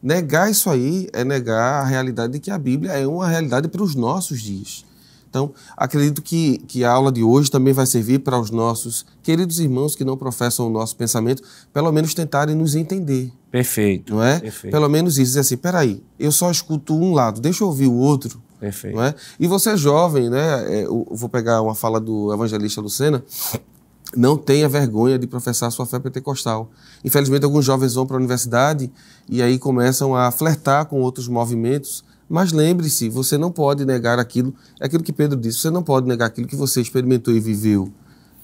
S4: Negar isso aí é negar a realidade de que a Bíblia é uma realidade para os nossos dias. Então, acredito que, que a aula de hoje também vai servir para os nossos queridos irmãos que não professam o nosso pensamento, pelo menos tentarem nos entender. Perfeito. Não é? Perfeito. Pelo menos isso. Dizer assim, peraí, eu só escuto um lado, deixa eu ouvir o outro. Perfeito. Não é? E você é jovem, né? É, eu vou pegar uma fala do evangelista Lucena. Não tenha vergonha de professar sua fé pentecostal. Infelizmente, alguns jovens vão para a universidade e aí começam a flertar com outros movimentos mas lembre-se, você não pode negar aquilo, é aquilo que Pedro disse, você não pode negar aquilo que você experimentou e viveu.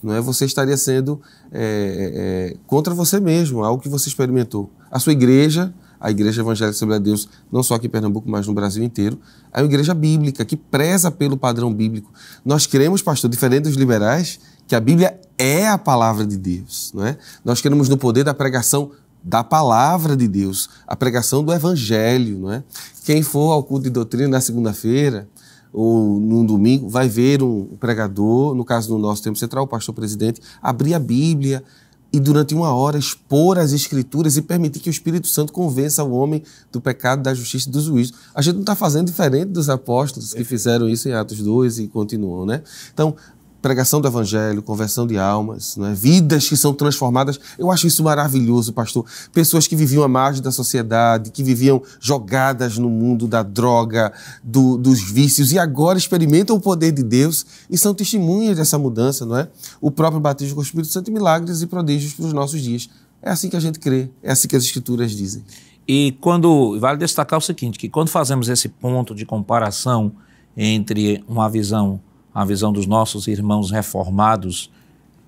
S4: Não é? Você estaria sendo é, é, contra você mesmo, algo que você experimentou. A sua igreja, a Igreja Evangélica sobre a Deus, não só aqui em Pernambuco, mas no Brasil inteiro, é uma igreja bíblica, que preza pelo padrão bíblico. Nós queremos, pastor, diferente dos liberais, que a Bíblia é a palavra de Deus. Não é? Nós queremos, no poder da pregação, da palavra de Deus, a pregação do evangelho, não é? Quem for ao culto de doutrina na segunda-feira ou num domingo vai ver um pregador, no caso do nosso tempo central, o pastor presidente, abrir a Bíblia e durante uma hora expor as escrituras e permitir que o Espírito Santo convença o homem do pecado, da justiça e do juízo. A gente não está fazendo diferente dos apóstolos que fizeram isso em Atos 2 e continuam, né? Então, pregação do evangelho, conversão de almas, é vidas que são transformadas. Eu acho isso maravilhoso, pastor. Pessoas que viviam à margem da sociedade, que viviam jogadas no mundo da droga, do, dos vícios, e agora experimentam o poder de Deus e são testemunhas dessa mudança, não é? O próprio batismo com o Espírito Santo, milagres e prodígios para os nossos dias. É assim que a gente crê, é assim que as escrituras dizem. E quando, vale destacar o seguinte,
S1: que quando fazemos esse ponto de comparação entre uma visão a visão dos nossos irmãos reformados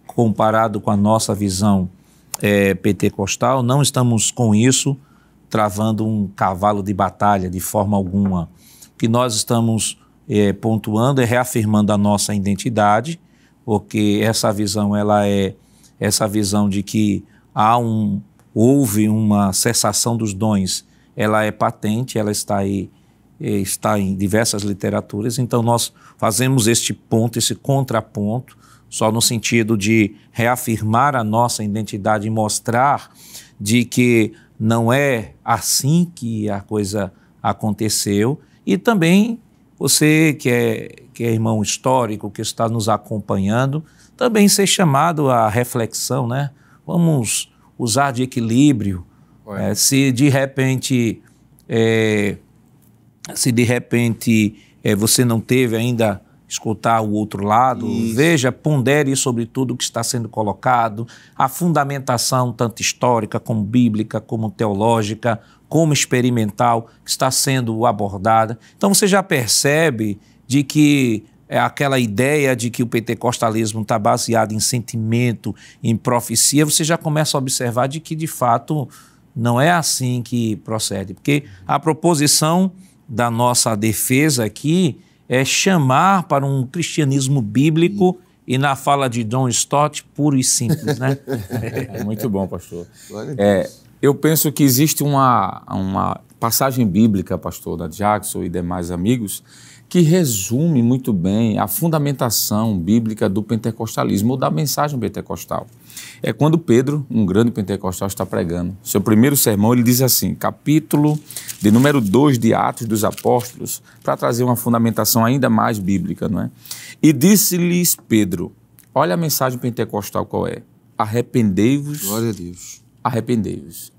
S1: comparado com a nossa visão é, pentecostal, não estamos com isso travando um cavalo de batalha de forma alguma. O que nós estamos é, pontuando é reafirmando a nossa identidade, porque essa visão ela é essa visão de que há um houve uma cessação dos dons, ela é patente, ela está aí está em diversas literaturas, então nós fazemos este ponto, esse contraponto, só no sentido de reafirmar a nossa identidade e mostrar de que não é assim que a coisa aconteceu. E também você que é, que é irmão histórico, que está nos acompanhando, também ser chamado à reflexão, né? Vamos usar de equilíbrio. É, se de repente é, se de repente é, você não teve ainda escutar o outro lado, Isso. veja, pondere sobre tudo o que está sendo colocado, a fundamentação tanto histórica como bíblica, como teológica, como experimental que está sendo abordada. Então você já percebe de que é aquela ideia de que o pentecostalismo está baseado em sentimento, em profecia, você já começa a observar de que de fato não é assim que procede, porque a proposição da nossa defesa aqui é chamar para um cristianismo bíblico e na fala de John Stott, puro e simples, né? é, [laughs] muito
S2: bom, pastor. É, eu penso que existe uma, uma passagem bíblica, pastor, da Jackson e demais amigos, que resume muito bem a fundamentação bíblica do pentecostalismo ou da mensagem pentecostal. É quando Pedro, um grande pentecostal, está pregando. Seu primeiro sermão, ele diz assim, capítulo de número 2 de Atos dos Apóstolos, para trazer uma fundamentação ainda mais bíblica, não é? E disse-lhes Pedro, olha a mensagem pentecostal qual é? Arrependei-vos. Glória a Deus. Arrependei-vos.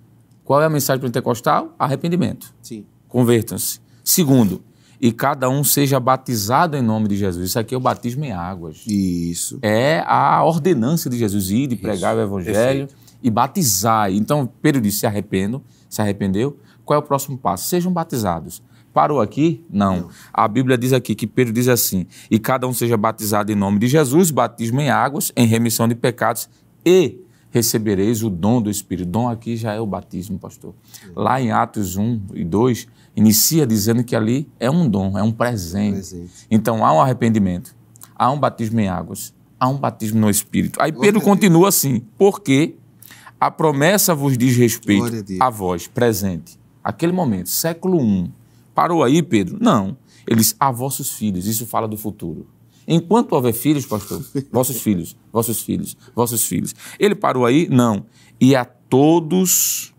S2: Qual é a mensagem pentecostal? Arrependimento. Sim. Convertam-se. Segundo, e cada um seja batizado em nome de Jesus. Isso aqui é o batismo em águas. Isso. É a ordenança de Jesus ir, de pregar o evangelho Perfeito. e batizar. Então, Pedro disse: se arrependo, se arrependeu. Qual é o próximo passo? Sejam batizados. Parou aqui? Não. Não. A Bíblia diz aqui que Pedro diz assim: e cada um seja batizado em nome de Jesus, batismo em águas, em remissão de pecados e recebereis o dom do Espírito. Dom aqui já é o batismo, pastor. Lá em Atos 1 e 2, inicia dizendo que ali é um dom, é um presente. presente. Então há um arrependimento, há um batismo em águas, há um batismo no Espírito. Aí Pedro continua assim, porque a promessa vos diz respeito a, a vós, presente, aquele momento, século I. Parou aí, Pedro? Não. Ele a vossos filhos, isso fala do futuro. Enquanto houver filhos, pastor, [laughs] vossos filhos, vossos filhos, vossos filhos. Ele parou aí? Não. E a todos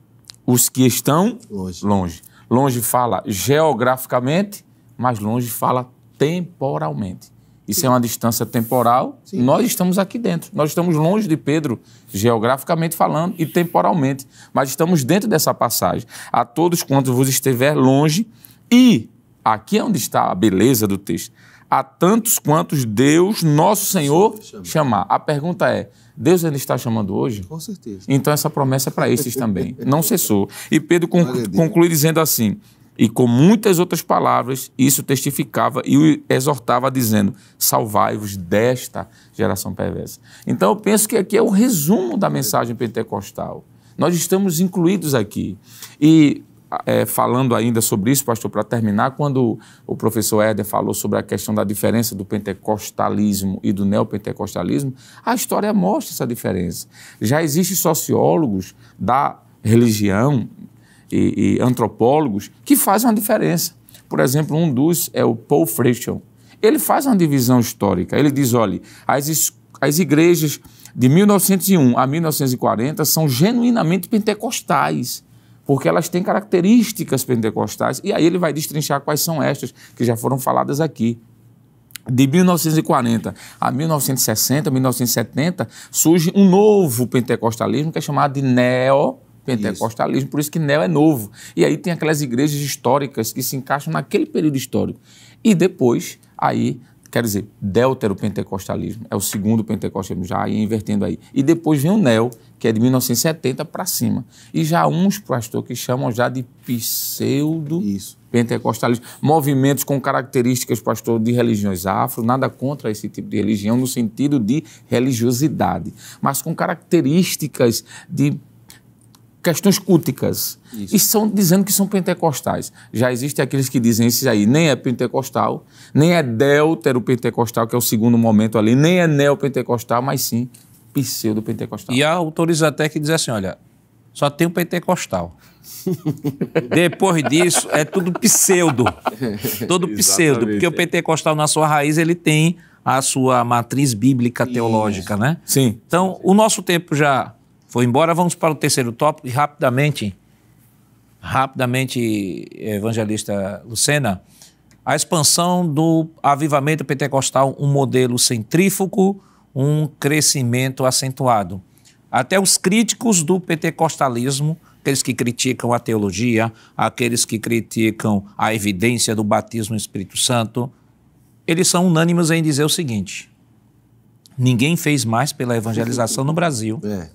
S2: os que estão longe. longe. Longe fala geograficamente, mas longe fala temporalmente. Isso Sim. é uma distância temporal. Sim. Nós estamos aqui dentro. Nós estamos longe de Pedro, geograficamente falando e temporalmente. Mas estamos dentro dessa passagem. A todos quantos vos estiver longe, e aqui é onde está a beleza do texto. A tantos quantos Deus, nosso Senhor, chamar. A pergunta é: Deus ainda está chamando hoje? Com certeza. Então essa promessa é para esses também. [laughs] Não cessou. E Pedro conclui, conclui dizendo assim: e com muitas outras palavras, isso testificava e o exortava, dizendo: Salvai-vos desta geração perversa. Então, eu penso que aqui é o resumo da mensagem pentecostal. Nós estamos incluídos aqui. E é, falando ainda sobre isso, pastor, para terminar, quando o professor Herder falou sobre a questão da diferença do pentecostalismo e do neopentecostalismo, a história mostra essa diferença. Já existem sociólogos da religião e, e antropólogos que fazem uma diferença. Por exemplo, um dos é o Paul Freischel. Ele faz uma divisão histórica. Ele diz: olha, as, as igrejas de 1901 a 1940 são genuinamente pentecostais porque elas têm características pentecostais. E aí ele vai destrinchar quais são estas, que já foram faladas aqui. De 1940 a 1960, 1970, surge um novo pentecostalismo que é chamado de neo pentecostalismo, isso. por isso que neo é novo. E aí tem aquelas igrejas históricas que se encaixam naquele período histórico. E depois, aí, quer dizer, pentecostalismo é o segundo pentecostalismo, já invertendo aí. E depois vem o neo, que é de 1970 para cima. E já uns pastores que chamam já de pseudo Isso. pentecostalismo, movimentos com características pastor de religiões afro, nada contra esse tipo de religião no sentido de religiosidade, mas com características de questões culticas. Isso. E são dizendo que são pentecostais. Já existem aqueles que dizem isso aí, nem é pentecostal, nem é deutero pentecostal, que é o segundo momento ali, nem é neopentecostal, mas sim pseudo-pentecostal.
S1: E autoriza até que diz assim: olha, só tem o pentecostal. [laughs] Depois disso, é tudo pseudo. Todo [laughs] pseudo. Porque o pentecostal, na sua raiz, ele tem a sua matriz bíblica Isso. teológica, né? Sim. Então, Sim. o nosso tempo já foi embora. Vamos para o terceiro tópico e rapidamente, rapidamente, evangelista Lucena, a expansão do avivamento pentecostal, um modelo centrífugo um crescimento acentuado. Até os críticos do pentecostalismo, aqueles que criticam a teologia, aqueles que criticam a evidência do batismo no Espírito Santo, eles são unânimes em dizer o seguinte: ninguém fez mais pela evangelização no Brasil [laughs] é.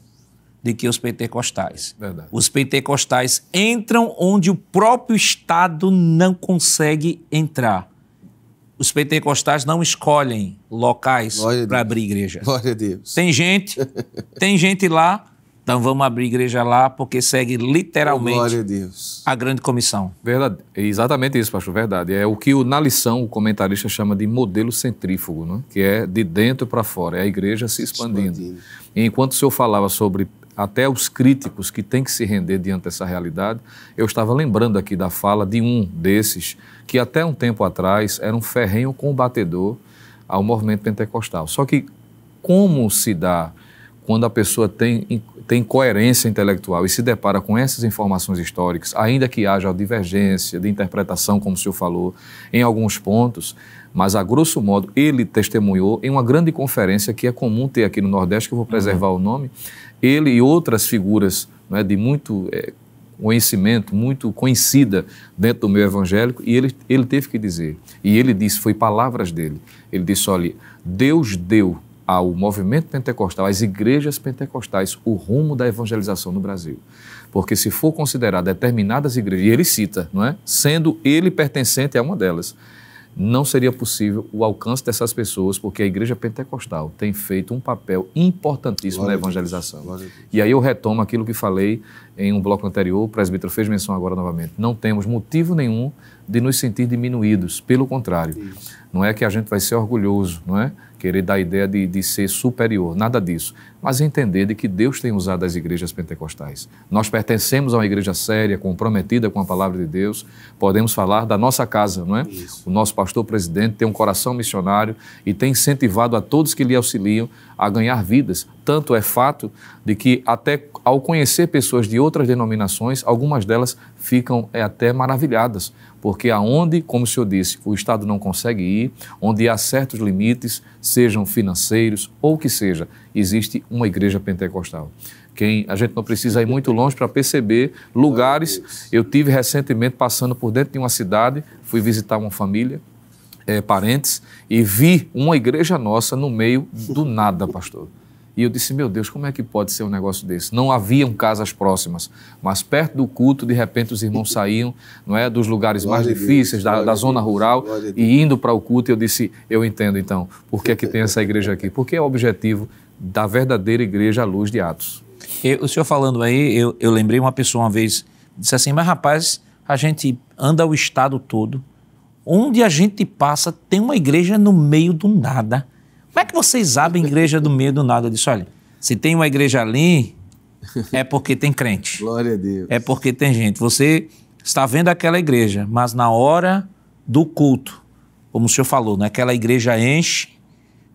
S1: do que os pentecostais. Verdade. Os pentecostais entram onde o próprio Estado não consegue entrar os pentecostais não escolhem locais para abrir igreja. Glória a Deus. Tem gente, [laughs] tem gente lá, então vamos abrir igreja lá, porque segue literalmente a, a, grande comissão. Verdade. É exatamente
S3: isso, pastor, verdade. É o que o, na lição o comentarista chama de modelo centrífugo, né? que é de dentro para fora, é a igreja se expandindo. expandindo. enquanto o senhor falava sobre até os críticos que têm que se render diante dessa realidade. Eu estava lembrando aqui da fala de um desses que até um tempo atrás era um ferrenho combatedor ao movimento pentecostal. Só que como se dá quando a pessoa tem, tem coerência intelectual e se depara com essas informações históricas, ainda que haja divergência de interpretação, como o senhor falou, em alguns pontos, mas a grosso modo ele testemunhou em uma grande conferência que é comum ter aqui no Nordeste, que eu vou preservar uhum. o nome, ele e outras figuras é, de muito é, conhecimento, muito conhecida dentro do meio evangélico, e ele, ele teve que dizer. E ele disse, foi palavras dele. Ele disse: olha, Deus deu ao movimento pentecostal, às igrejas pentecostais, o rumo da evangelização no Brasil. Porque se for considerar determinadas igrejas, e ele cita, não é? Sendo ele pertencente a uma delas não seria possível o alcance dessas pessoas, porque a Igreja Pentecostal tem feito um papel importantíssimo Glória na evangelização. E aí eu retomo aquilo que falei em um bloco anterior, o presbítero fez menção agora novamente. Não temos motivo nenhum de nos sentir diminuídos, pelo contrário. Isso. Não é que a gente vai ser orgulhoso, não é? querer dar a ideia de, de ser superior, nada disso. Mas entender de que Deus tem usado as igrejas pentecostais. Nós pertencemos a uma igreja séria, comprometida com a palavra de Deus, podemos falar da nossa casa, não é? Isso. O nosso pastor presidente tem um coração missionário e tem incentivado a todos que lhe auxiliam a ganhar vidas. Tanto é fato de que, até ao conhecer pessoas de outras denominações, algumas delas ficam é, até maravilhadas porque aonde, como o senhor disse, o Estado não consegue ir, onde há certos limites, sejam financeiros ou que seja, existe uma igreja pentecostal. Quem, a gente não precisa ir muito longe para perceber lugares. Eu tive recentemente passando por dentro de uma cidade, fui visitar uma família, é, parentes, e vi uma igreja nossa no meio do nada, pastor. E eu disse, meu Deus, como é que pode ser um negócio desse? Não haviam casas próximas, mas perto do culto, de repente, os irmãos [laughs] saíam não é, dos lugares mais difíceis, da, da zona rural, e indo para o culto, eu disse, eu entendo então, por que é que tem essa
S1: igreja aqui? Porque é o objetivo da verdadeira igreja à luz de Atos. Eu, o senhor falando aí, eu, eu lembrei uma pessoa uma vez, disse assim, mas rapaz, a gente anda o estado todo, onde a gente passa tem uma igreja no meio do nada. Como é que vocês abrem igreja do meio do nada? Eu disse, olha, se tem uma igreja ali, é porque tem crente. Glória a Deus. É porque tem gente. Você está vendo aquela igreja, mas na hora do culto, como o senhor falou, né? aquela igreja enche.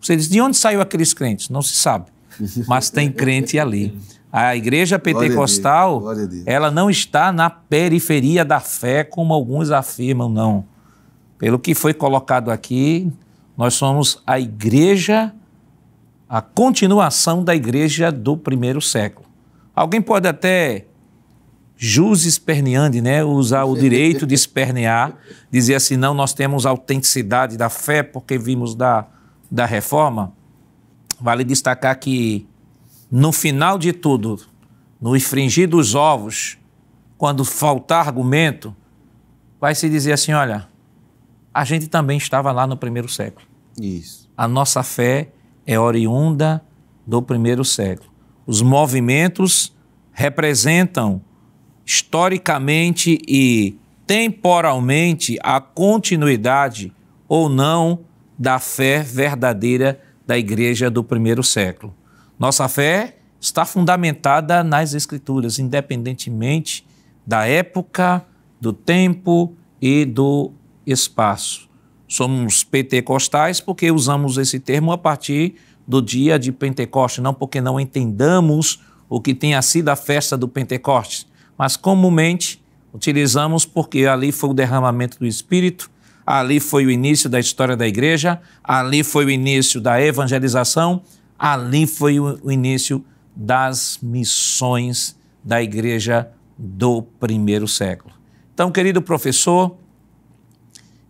S1: Você diz, de onde saiu aqueles crentes? Não se sabe. Mas tem crente ali. A igreja pentecostal, Glória a Deus. Glória a Deus. ela não está na periferia da fé, como alguns afirmam, não. Pelo que foi colocado aqui, nós somos a igreja, a continuação da igreja do primeiro século. Alguém pode até jus esperneandi, né? usar o direito de espernear, dizer assim, não, nós temos autenticidade da fé porque vimos da, da reforma. Vale destacar que, no final de tudo, no infringir dos ovos, quando faltar argumento, vai se dizer assim, olha, a gente também estava lá no primeiro século. Isso. A nossa fé é oriunda do primeiro século. Os movimentos representam historicamente e temporalmente a continuidade ou não da fé verdadeira da igreja do primeiro século. Nossa fé está fundamentada nas Escrituras, independentemente da época, do tempo e do espaço somos pentecostais porque usamos esse termo a partir do dia de Pentecostes, não porque não entendamos o que tenha sido a festa do Pentecostes, mas comumente utilizamos porque ali foi o derramamento do Espírito, ali foi o início da história da igreja, ali foi o início da evangelização, ali foi o início das missões da igreja do primeiro século. Então, querido professor,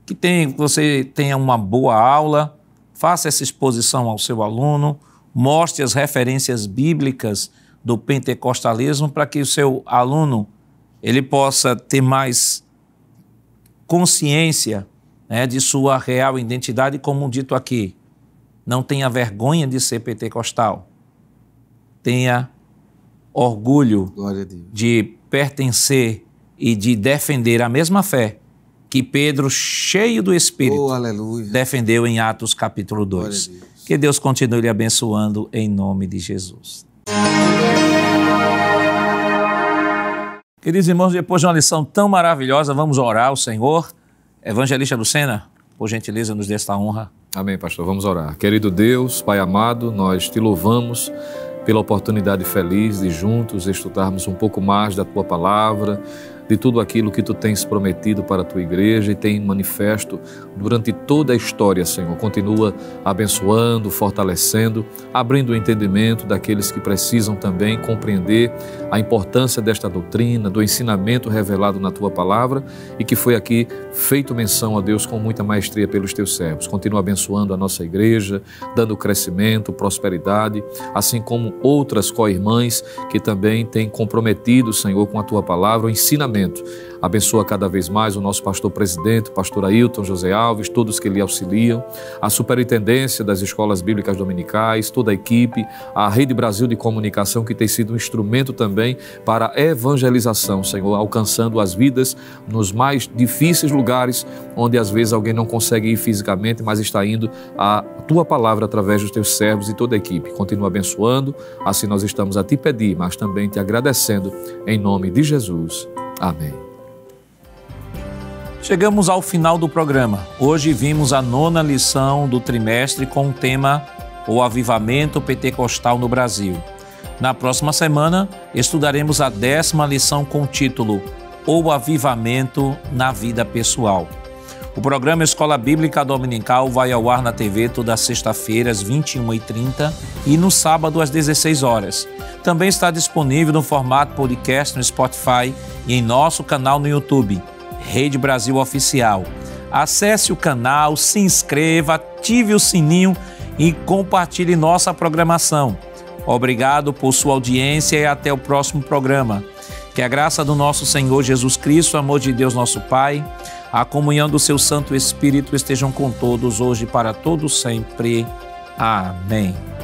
S1: que tem, você tenha uma boa aula, faça essa exposição ao seu aluno, mostre as referências bíblicas do pentecostalismo para que o seu aluno ele possa ter mais consciência né, de sua real identidade, como dito aqui. Não tenha vergonha de ser pentecostal. Tenha orgulho de pertencer e de defender a mesma fé que Pedro, cheio do Espírito, oh, defendeu em Atos capítulo 2. Deus. Que Deus continue lhe abençoando em nome de Jesus. Queridos irmãos, depois de uma lição tão maravilhosa, vamos orar ao Senhor. Evangelista Lucena, por gentileza, nos dê esta honra. Amém, pastor. Vamos
S3: orar. Querido Deus, Pai amado, nós te louvamos pela oportunidade feliz de juntos estudarmos um pouco mais da tua palavra de tudo aquilo que tu tens prometido para a tua igreja e tem manifesto durante toda a história, Senhor. Continua abençoando, fortalecendo, abrindo o entendimento daqueles que precisam também compreender a importância desta doutrina, do ensinamento revelado na tua palavra e que foi aqui feito menção a Deus com muita maestria pelos teus servos. Continua abençoando a nossa igreja, dando crescimento, prosperidade, assim como outras co-irmãs que também têm comprometido, Senhor, com a tua palavra, o ensinamento relacionamento. Abençoa cada vez mais o nosso pastor presidente, pastor Ailton José Alves, todos que lhe auxiliam, a superintendência das escolas bíblicas dominicais, toda a equipe, a Rede Brasil de Comunicação, que tem sido um instrumento também para a evangelização, Senhor, alcançando as vidas nos mais difíceis lugares, onde às vezes alguém não consegue ir fisicamente, mas está indo a tua palavra através dos teus servos e toda a equipe. Continua abençoando, assim nós estamos a te pedir, mas também te agradecendo,
S1: em nome de Jesus. Amém. Chegamos ao final do programa. Hoje vimos a nona lição do trimestre com o tema O Avivamento Pentecostal no Brasil. Na próxima semana, estudaremos a décima lição com o título O Avivamento na Vida Pessoal. O programa Escola Bíblica Dominical vai ao ar na TV toda sexta-feira às 21h30 e no sábado às 16 horas. Também está disponível no formato podcast no Spotify e em nosso canal no YouTube, Rede Brasil Oficial. Acesse o canal, se inscreva, ative o sininho e compartilhe nossa programação. Obrigado por sua audiência e até o próximo programa. Que a graça do nosso Senhor Jesus Cristo, o amor de Deus nosso Pai, a comunhão do seu Santo Espírito estejam com todos hoje para todos sempre.
S5: Amém.